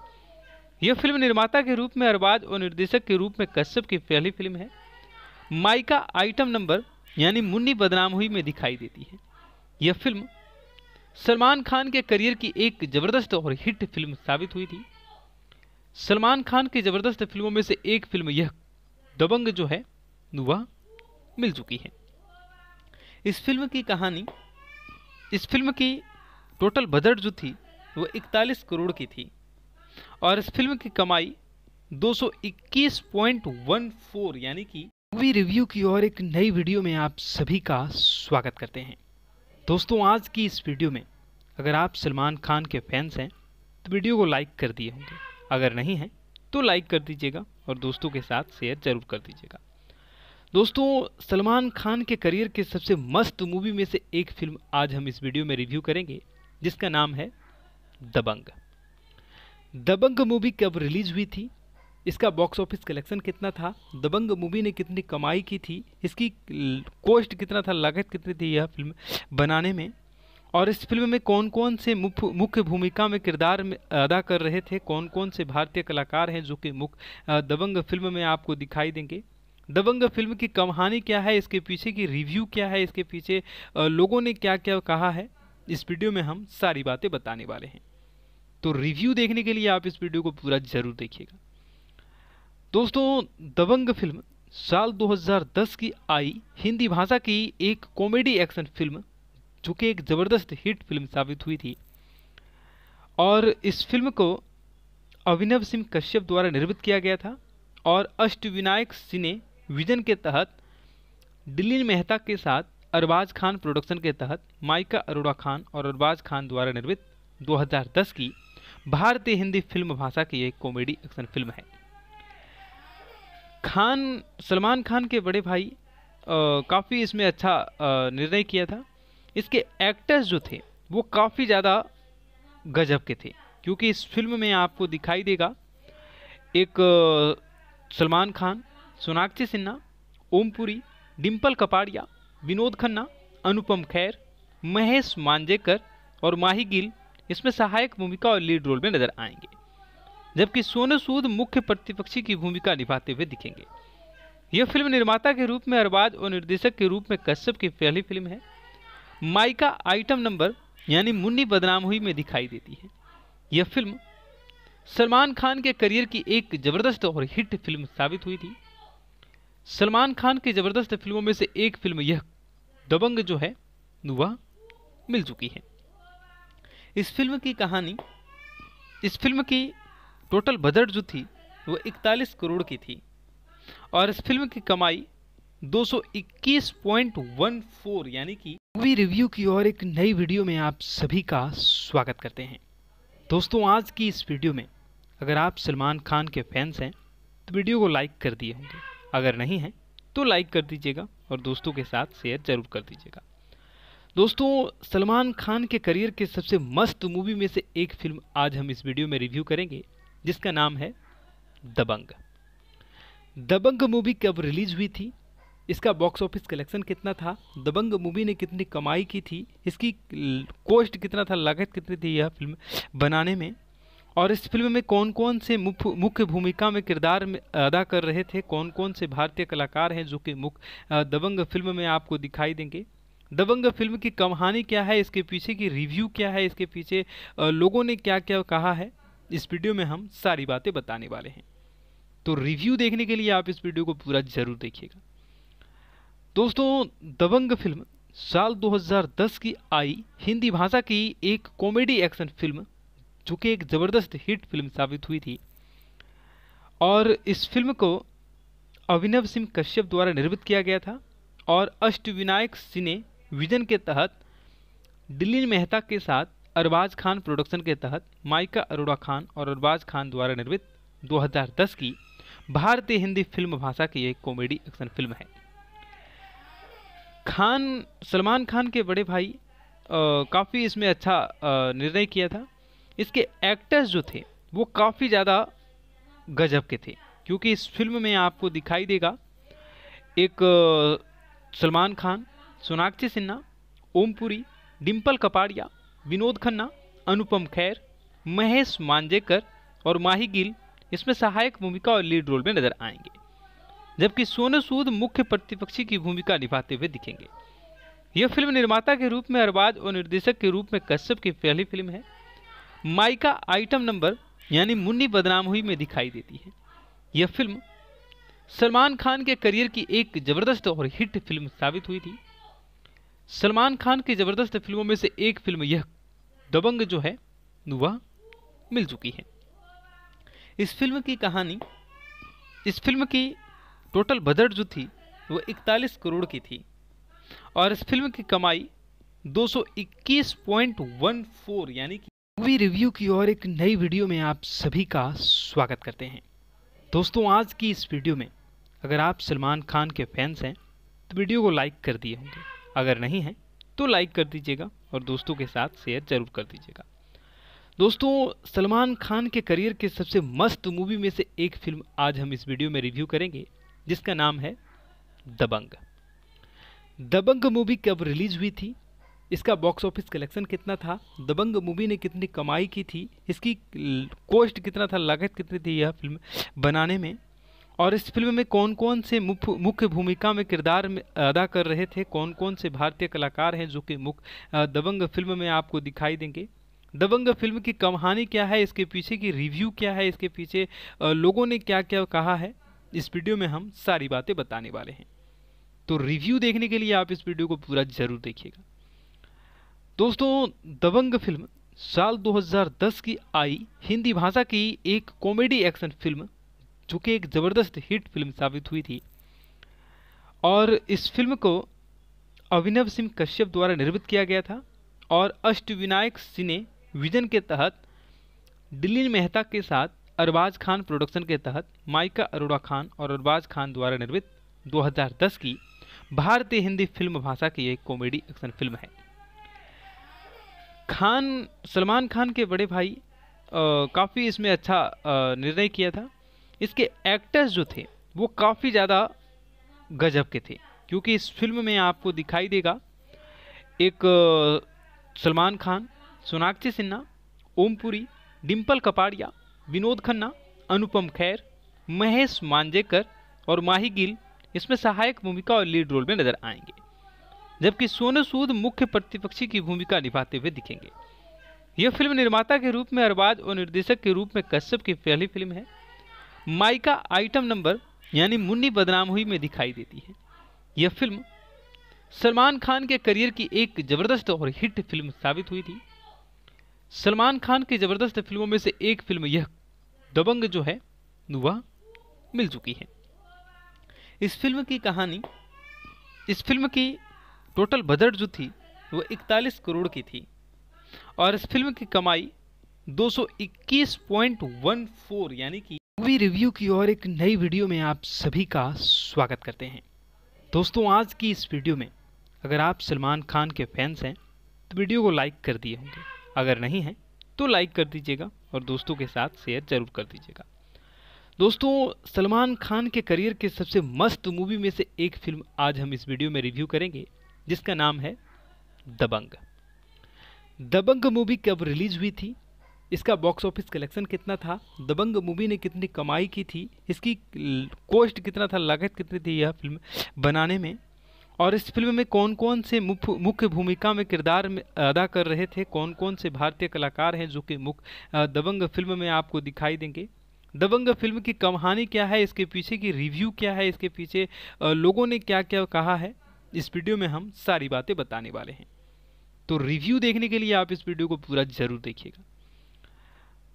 S2: यह फिल्म निर्माता के रूप में अरबाज और निर्देशक के रूप में कश्यप की पहली फिल्म है माइका आइटम नंबर यानी मुन्नी बदनाम हुई में दिखाई देती है यह फिल्म सलमान खान के करियर की एक जबरदस्त और हिट फिल्म साबित हुई थी सलमान खान की जबरदस्त फिल्मों में से एक फिल्म यह दबंग जो है वह मिल चुकी है इस फिल्म की कहानी इस फिल्म की टोटल बजट जो थी वो 41 करोड़ की थी और इस फिल्म की कमाई 221.14 यानी कि
S1: मूवी रिव्यू की और एक नई वीडियो में आप सभी का स्वागत करते हैं दोस्तों आज की इस वीडियो में अगर आप सलमान
S2: खान के फैंस हैं तो वीडियो को लाइक कर दिए होंगे अगर नहीं हैं तो लाइक कर दीजिएगा और दोस्तों के साथ शेयर जरूर कर दीजिएगा दोस्तों सलमान खान के करियर के सबसे मस्त मूवी में से एक फिल्म आज हम इस वीडियो में रिव्यू करेंगे जिसका नाम है दबंग दबंग मूवी कब रिलीज हुई थी इसका बॉक्स ऑफिस कलेक्शन कितना था दबंग मूवी ने कितनी कमाई की थी इसकी कोस्ट कितना था लागत कितनी थी यह फिल्म बनाने में और इस फिल्म में कौन कौन से मुख्य भूमिका में किरदार में अदा कर रहे थे कौन कौन से भारतीय कलाकार हैं जो कि मुख्य दबंग फिल्म में आपको दिखाई देंगे दबंग फिल्म की कहानी क्या है इसके पीछे की रिव्यू क्या है इसके पीछे लोगों ने क्या क्या कहा है इस वीडियो में हम सारी बातें बताने वाले हैं तो रिव्यू देखने के लिए आप इस वीडियो को पूरा ज़रूर देखिएगा दोस्तों दबंग फिल्म साल 2010 की आई हिंदी भाषा की एक कॉमेडी एक्शन फिल्म जो कि एक ज़बरदस्त हिट फिल्म साबित हुई थी और इस फिल्म को अभिनव सिंह कश्यप द्वारा निर्मित किया गया था और अष्टविनायक सिने विजन के तहत दिलीन मेहता के साथ अरबाज खान प्रोडक्शन के तहत माइका अरोड़ा खान और अरबाज खान द्वारा निर्मित 2010 की भारतीय हिंदी फिल्म भाषा की एक कॉमेडी एक्शन फिल्म है खान सलमान खान के बड़े भाई काफ़ी इसमें अच्छा निर्णय किया था इसके एक्टर्स जो थे वो काफ़ी ज़्यादा गजब के थे क्योंकि इस फिल्म में आपको दिखाई देगा एक सलमान खान सोनाक्षी सिन्हा ओमपुरी डिम्पल कपाड़िया विनोद खन्ना अनुपम खैर महेश मांजेकर और माही गिल इसमें सहायक भूमिका और लीड रोल में नजर आएंगे जबकि सोनू सूद मुख्य प्रतिपक्षी की भूमिका निभाते हुए दिखेंगे यह फिल्म निर्माता के रूप में अरबाज और निर्देशक के रूप में कश्यप की पहली फिल्म है माइका आइटम नंबर यानी मुन्नी बदनाम हुई में दिखाई देती है यह फिल्म सलमान खान के करियर की एक जबरदस्त और हिट फिल्म साबित हुई थी सलमान खान की ज़बरदस्त फिल्मों में से एक फिल्म यह दबंग जो है वह मिल चुकी है इस फिल्म की कहानी इस फिल्म की टोटल बजट जो थी वह इकतालीस करोड़ की थी और इस फिल्म की कमाई 221.14 यानी कि
S1: मूवी रिव्यू की और एक नई वीडियो में आप सभी का स्वागत
S2: करते हैं दोस्तों आज की इस वीडियो में अगर आप सलमान खान के फैंस हैं तो वीडियो को लाइक कर दिए होंगे अगर नहीं है तो लाइक कर दीजिएगा और दोस्तों के साथ शेयर जरूर कर दीजिएगा दोस्तों सलमान खान के करियर के सबसे मस्त मूवी में से एक फिल्म आज हम इस वीडियो में रिव्यू करेंगे जिसका नाम है दबंग दबंग मूवी कब रिलीज हुई थी इसका बॉक्स ऑफिस कलेक्शन कितना था दबंग मूवी ने कितनी कमाई की थी इसकी कॉस्ट कितना था लागत कितनी थी यह फिल्म बनाने में और इस फिल्म में कौन कौन से मुख्य भूमिका में किरदार में अदा कर रहे थे कौन कौन से भारतीय कलाकार हैं जो कि मुख्य दबंग फिल्म में आपको दिखाई देंगे दबंग फिल्म की कहानी क्या है इसके पीछे की रिव्यू क्या है इसके पीछे लोगों ने क्या क्या कहा है इस वीडियो में हम सारी बातें बताने वाले हैं तो रिव्यू देखने के लिए आप इस वीडियो को पूरा ज़रूर देखिएगा दोस्तों दबंग फिल्म साल 2010 की आई हिंदी भाषा की एक कॉमेडी एक्शन फिल्म जो कि एक ज़बरदस्त हिट फिल्म साबित हुई थी और इस फिल्म को अभिनव सिंह कश्यप द्वारा निर्मित किया गया था और अष्टविनायक सिने विजन के तहत दिलीन मेहता के साथ अरबाज खान प्रोडक्शन के तहत माइका अरोड़ा खान और अरबाज खान द्वारा निर्मित 2010 की भारतीय हिंदी फिल्म भाषा की एक कॉमेडी एक्शन फिल्म है खान सलमान खान के बड़े भाई काफ़ी इसमें अच्छा निर्णय किया था इसके एक्टर्स जो थे वो काफ़ी ज़्यादा गजब के थे क्योंकि इस फिल्म में आपको दिखाई देगा एक सलमान खान सोनाक्षी सिन्हा ओमपुरी डिम्पल कपाड़िया विनोद खन्ना अनुपम खैर महेश मांजेकर और माही गिल इसमें सहायक भूमिका और लीड रोल में नजर आएंगे जबकि सोनू सूद मुख्य प्रतिपक्षी की भूमिका निभाते हुए दिखेंगे यह फिल्म निर्माता के रूप में अरबाज और निर्देशक के रूप में कश्यप की पहली फिल्म है माइका आइटम नंबर यानी मुन्नी बदनाम हुई में दिखाई देती है यह फिल्म सलमान खान के करियर की एक ज़बरदस्त और हिट फिल्म साबित हुई थी सलमान खान की ज़बरदस्त फिल्मों में से एक फिल्म यह दबंग जो है वह मिल चुकी है इस फिल्म की कहानी इस फिल्म की टोटल बजट जो थी वह इकतालीस करोड़ की थी और इस फिल्म की कमाई 221.14 यानी कि
S1: मूवी रिव्यू की और एक नई वीडियो में आप सभी का स्वागत करते हैं दोस्तों
S2: आज की इस वीडियो में अगर आप सलमान खान के फैंस हैं तो वीडियो को लाइक कर दिए होंगे अगर नहीं हैं तो लाइक कर दीजिएगा और दोस्तों के साथ शेयर जरूर कर दीजिएगा दोस्तों सलमान खान के करियर के सबसे मस्त मूवी में से एक फिल्म आज हम इस वीडियो में रिव्यू करेंगे जिसका नाम है दबंग दबंग मूवी कब रिलीज हुई थी इसका बॉक्स ऑफिस कलेक्शन कितना था दबंग मूवी ने कितनी कमाई की थी इसकी कॉस्ट कितना था लागत कितनी थी यह फिल्म बनाने में और इस फिल्म में कौन कौन से मुख्य भूमिका में किरदार में अदा कर रहे थे कौन कौन से भारतीय कलाकार हैं जो कि मुख्य दबंग फिल्म में आपको दिखाई देंगे दबंग फिल्म की कहानी क्या है इसके पीछे की रिव्यू क्या है इसके पीछे लोगों ने क्या क्या कहा है इस वीडियो में हम सारी बातें बताने वाले हैं तो रिव्यू देखने के लिए आप इस वीडियो को पूरा ज़रूर देखिएगा दोस्तों दबंग फिल्म साल 2010 की आई हिंदी भाषा की एक कॉमेडी एक्शन फिल्म जो कि एक ज़बरदस्त हिट फिल्म साबित हुई थी और इस फिल्म को अभिनव सिंह कश्यप द्वारा निर्मित किया गया था और अष्टविनायक सिने विजन के तहत दिलीन मेहता के साथ अरबाज खान प्रोडक्शन के तहत माइका अरोड़ा खान और अरबाज खान द्वारा निर्मित 2010 की भारतीय हिंदी फिल्म भाषा की एक कॉमेडी एक्शन फिल्म है खान सलमान खान के बड़े भाई काफ़ी इसमें अच्छा निर्णय किया था इसके एक्टर्स जो थे वो काफ़ी ज़्यादा गजब के थे क्योंकि इस फिल्म में आपको दिखाई देगा एक सलमान खान सोनाक्षी सिन्हा ओमपुरी डिम्पल कपाड़िया विनोद खन्ना अनुपम खैर महेश मांजेकर और माही गिल इसमें सहायक भूमिका और लीड रोल में नजर आएंगे जबकि सोनू सूद मुख्य प्रतिपक्षी की भूमिका निभाते हुए दिखेंगे यह फिल्म निर्माता के रूप में अरबाज और निर्देशक के रूप में कश्यप की पहली फिल्म है माइका आइटम नंबर यानी मुन्नी बदनाम हुई में दिखाई देती है यह फिल्म सलमान खान के करियर की एक जबरदस्त और हिट फिल्म साबित हुई थी सलमान खान की ज़बरदस्त फिल्मों में से एक फिल्म यह दबंग जो है वह मिल चुकी है इस फिल्म की कहानी इस फिल्म की टोटल बजट जो थी वो 41 करोड़ की थी और इस फिल्म की कमाई 221.14 यानी कि
S1: मूवी रिव्यू की और एक नई
S2: वीडियो में आप सभी का स्वागत करते हैं दोस्तों आज की इस वीडियो में अगर आप सलमान खान के फैंस हैं तो वीडियो को लाइक कर दिए होंगे अगर नहीं हैं तो लाइक कर दीजिएगा और दोस्तों के साथ शेयर जरूर कर दीजिएगा दोस्तों सलमान खान के करियर के सबसे मस्त मूवी में से एक फिल्म आज हम इस वीडियो में रिव्यू करेंगे जिसका नाम है दबंग दबंग मूवी कब रिलीज हुई थी इसका बॉक्स ऑफिस कलेक्शन कितना था दबंग मूवी ने कितनी कमाई की थी इसकी कॉस्ट कितना था लागत कितनी थी यह फिल्म बनाने में और इस फिल्म में कौन कौन से मुख्य भूमिका में किरदार में अदा कर रहे थे कौन कौन से भारतीय कलाकार हैं जो कि मुख्य दबंग फिल्म में आपको दिखाई देंगे दबंग फिल्म की कहानी क्या है इसके पीछे की रिव्यू क्या है इसके पीछे लोगों ने क्या क्या कहा है इस वीडियो में हम सारी बातें बताने वाले हैं तो रिव्यू देखने के लिए आप इस वीडियो को पूरा ज़रूर देखिएगा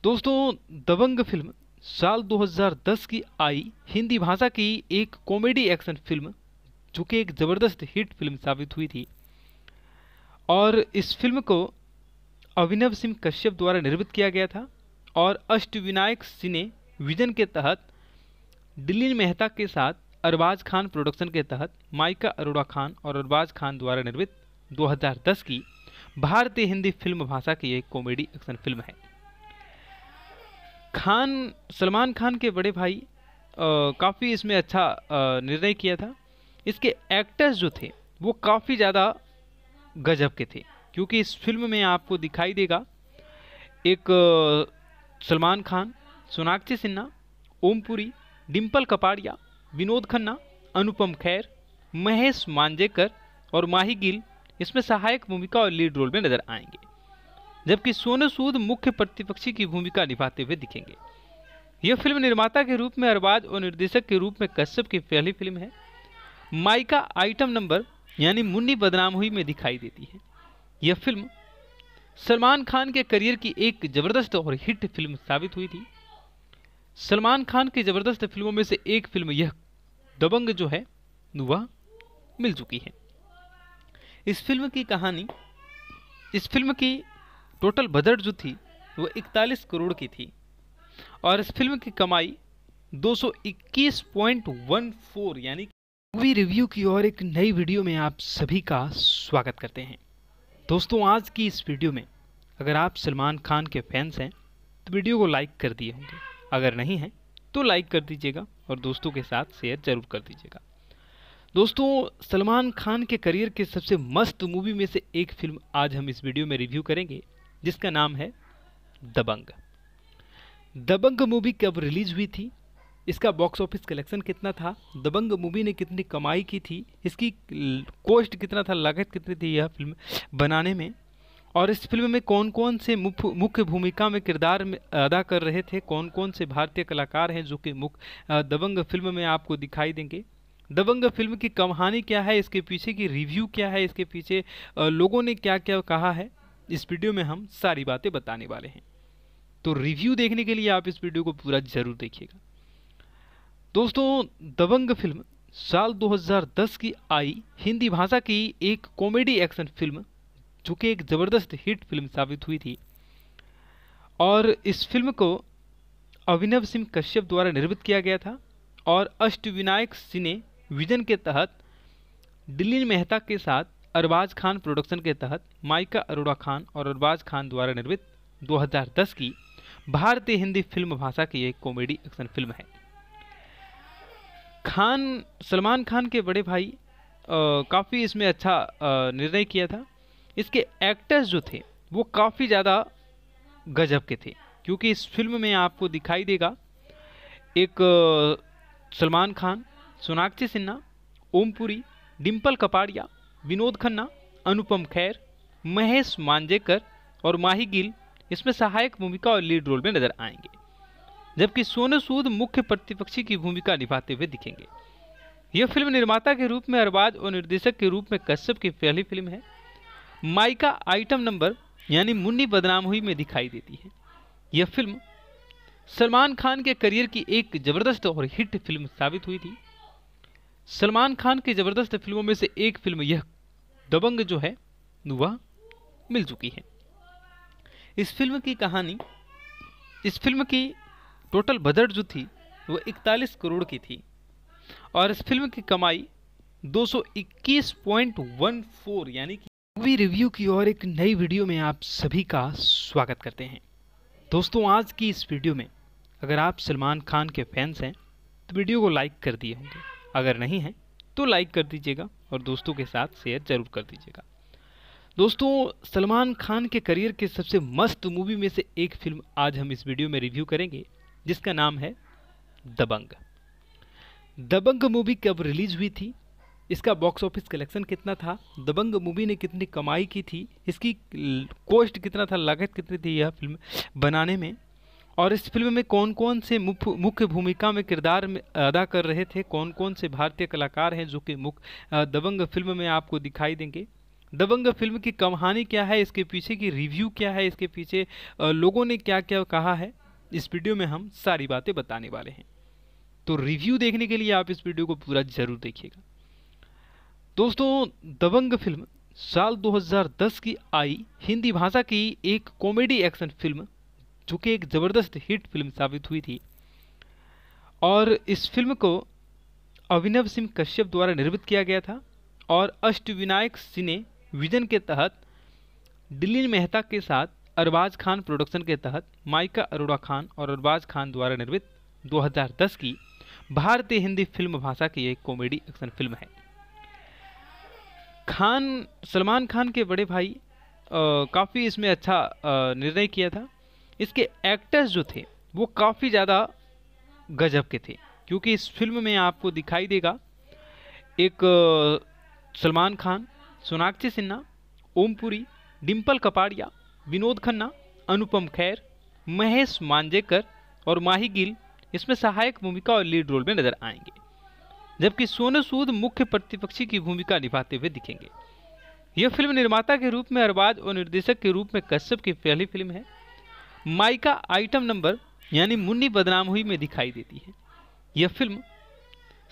S2: दोस्तों दबंग फिल्म साल 2010 की आई हिंदी भाषा की एक कॉमेडी एक्शन फिल्म जो कि एक ज़बरदस्त हिट फिल्म साबित हुई थी और इस फिल्म को अभिनव सिंह कश्यप द्वारा निर्मित किया गया था और अष्टविनायक सिने विजन के तहत दिलीन मेहता के साथ अरबाज खान प्रोडक्शन के तहत माइका अरोड़ा खान और अरबाज खान द्वारा निर्मित 2010 की भारतीय हिंदी फिल्म भाषा की एक कॉमेडी एक्शन फिल्म है खान सलमान खान के बड़े भाई काफ़ी इसमें अच्छा निर्णय किया था इसके एक्टर्स जो थे वो काफ़ी ज़्यादा गजब के थे क्योंकि इस फिल्म में आपको दिखाई देगा एक सलमान खान सोनाक्षी सिन्हा ओमपुरी डिम्पल कपाड़िया विनोद खन्ना अनुपम खैर महेश मांजेकर और माही गिल इसमें सहायक भूमिका और लीड रोल में नजर आएंगे जबकि सोनू सूद मुख्य प्रतिपक्षी की भूमिका निभाते हुए दिखेंगे यह फिल्म निर्माता के रूप में अरबाज और निर्देशक के रूप में कश्यप की पहली फिल्म है माइका आइटम नंबर यानी मुन्नी बदनाम हुई में दिखाई देती है यह फिल्म सलमान खान के करियर की एक ज़बरदस्त और हिट फिल्म साबित हुई थी सलमान खान की ज़बरदस्त फिल्मों में से एक फिल्म यह दबंग जो है वह मिल चुकी है इस फिल्म की कहानी इस फिल्म की टोटल बजट जो थी वह 41 करोड़ की थी और इस फिल्म की कमाई 221.14 यानी
S1: मूवी रिव्यू की और एक नई वीडियो में आप सभी
S2: का स्वागत करते हैं दोस्तों आज की इस वीडियो में अगर आप सलमान खान के फैंस हैं तो वीडियो को लाइक कर दिए होंगे अगर नहीं हैं तो लाइक कर दीजिएगा और दोस्तों के साथ शेयर जरूर कर दीजिएगा दोस्तों सलमान खान के करियर के सबसे मस्त मूवी में से एक फिल्म आज हम इस वीडियो में रिव्यू करेंगे जिसका नाम है दबंग दबंग मूवी कब रिलीज हुई थी इसका बॉक्स ऑफिस कलेक्शन कितना था दबंग मूवी ने कितनी कमाई की थी इसकी कॉस्ट कितना था लागत कितनी थी यह फिल्म बनाने में और इस फिल्म में कौन कौन से मुख्य भूमिका में किरदार में अदा कर रहे थे कौन कौन से भारतीय कलाकार हैं जो कि मुख्य दबंग फिल्म में आपको दिखाई देंगे दबंग फिल्म की कहानी क्या है इसके पीछे की रिव्यू क्या है इसके पीछे लोगों ने क्या क्या कहा है इस वीडियो में हम सारी बातें बताने वाले हैं तो रिव्यू देखने के लिए आप इस वीडियो को पूरा ज़रूर देखिएगा दोस्तों दबंग फिल्म साल 2010 की आई हिंदी भाषा की एक कॉमेडी एक्शन फिल्म जो कि एक ज़बरदस्त हिट फिल्म साबित हुई थी और इस फिल्म को अभिनव सिंह कश्यप द्वारा निर्मित किया गया था और अष्टविनायक सिने विजन के तहत दिल्ली मेहता के साथ अरबाज खान प्रोडक्शन के तहत माइका अरोड़ा खान और अरबाज खान द्वारा निर्मित 2010 की भारतीय हिंदी फिल्म भाषा की एक कॉमेडी एक्शन फिल्म है खान सलमान खान के बड़े भाई काफ़ी इसमें अच्छा निर्णय किया था इसके एक्टर्स जो थे वो काफ़ी ज़्यादा गजब के थे क्योंकि इस फिल्म में आपको दिखाई देगा एक सलमान खान सोनाक्षी सिन्हा ओमपुरी डिम्पल कपाड़िया विनोद खन्ना अनुपम खैर महेश मांजेकर और माही गिल इसमें सहायक भूमिका और लीड रोल में नजर आएंगे जबकि सोनू सूद मुख्य प्रतिपक्षी की भूमिका निभाते हुए दिखेंगे यह फिल्म निर्माता के रूप में अरबाज और निर्देशक के रूप में कश्यप की पहली फिल्म है माइका आइटम नंबर यानी मुन्नी बदनाम हुई में दिखाई देती है यह फिल्म सलमान खान के करियर की एक ज़बरदस्त और हिट फिल्म साबित हुई थी सलमान खान की ज़बरदस्त फिल्मों में से एक फिल्म यह दबंग जो है वह मिल चुकी है इस फिल्म की कहानी इस फिल्म की टोटल बजट जो थी वह 41 करोड़ की थी और इस फिल्म की कमाई 221.14 यानी कि
S1: मूवी रिव्यू की और एक नई वीडियो में आप सभी का स्वागत करते हैं
S2: दोस्तों आज की इस वीडियो में अगर आप सलमान खान के फैंस हैं तो वीडियो को लाइक कर दिए होंगे अगर नहीं हैं तो लाइक कर दीजिएगा और दोस्तों के साथ शेयर जरूर कर दीजिएगा दोस्तों सलमान खान के करियर के सबसे मस्त मूवी में से एक फिल्म आज हम इस वीडियो में रिव्यू करेंगे जिसका नाम है दबंग दबंग मूवी कब रिलीज हुई थी इसका बॉक्स ऑफिस कलेक्शन कितना था दबंग मूवी ने कितनी कमाई की थी इसकी कॉस्ट कितना था लागत कितनी थी यह फिल्म बनाने में और इस फिल्म में कौन कौन से मुख्य भूमिका में किरदार में अदा कर रहे थे कौन कौन से भारतीय कलाकार हैं जो कि मुख्य दबंग फिल्म में आपको दिखाई देंगे दबंग फिल्म की कहानी क्या है इसके पीछे की रिव्यू क्या है इसके पीछे लोगों ने क्या क्या कहा है इस वीडियो में हम सारी बातें बताने वाले हैं तो रिव्यू देखने के लिए आप इस वीडियो को पूरा ज़रूर देखिएगा दोस्तों दबंग फिल्म साल 2010 की आई हिंदी भाषा की एक कॉमेडी एक्शन फिल्म जो कि एक ज़बरदस्त हिट फिल्म साबित हुई थी और इस फिल्म को अभिनव सिंह कश्यप द्वारा निर्मित किया गया था और अष्टविनायक सिने विजन के तहत दिलीन मेहता के साथ अरबाज खान प्रोडक्शन के तहत माइका अरोड़ा खान और अरबाज खान द्वारा निर्मित 2010 की भारतीय हिंदी फिल्म भाषा की एक कॉमेडी एक्शन फिल्म है खान सलमान खान के बड़े भाई काफ़ी इसमें अच्छा निर्णय किया था इसके एक्टर्स जो थे वो काफ़ी ज़्यादा गजब के थे क्योंकि इस फिल्म में आपको दिखाई देगा एक सलमान खान सोनाक्षी सिन्हा ओमपुरी डिम्पल कपाड़िया विनोद खन्ना अनुपम खैर महेश मांजेकर और माही गिल इसमें सहायक भूमिका और लीड रोल में नजर आएंगे जबकि सोनू सूद मुख्य प्रतिपक्षी की भूमिका निभाते हुए दिखेंगे यह फिल्म निर्माता के रूप में अरबाज और निर्देशक के रूप में कश्यप की पहली फिल्म है माइका आइटम नंबर यानी मुन्नी बदनाम हुई में दिखाई देती है यह फिल्म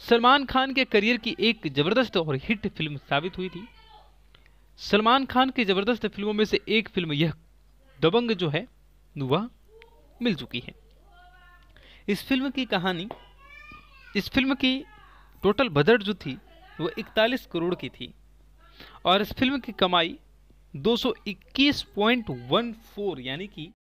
S2: सलमान खान के करियर की एक जबरदस्त और हिट फिल्म साबित हुई थी सलमान खान की जबरदस्त फिल्मों में से एक फिल्म यह दबंग जो है वह मिल चुकी है इस फिल्म की कहानी इस फिल्म की टोटल बजट जो थी वो 41 करोड़ की थी और इस फिल्म की कमाई 221.14 यानी कि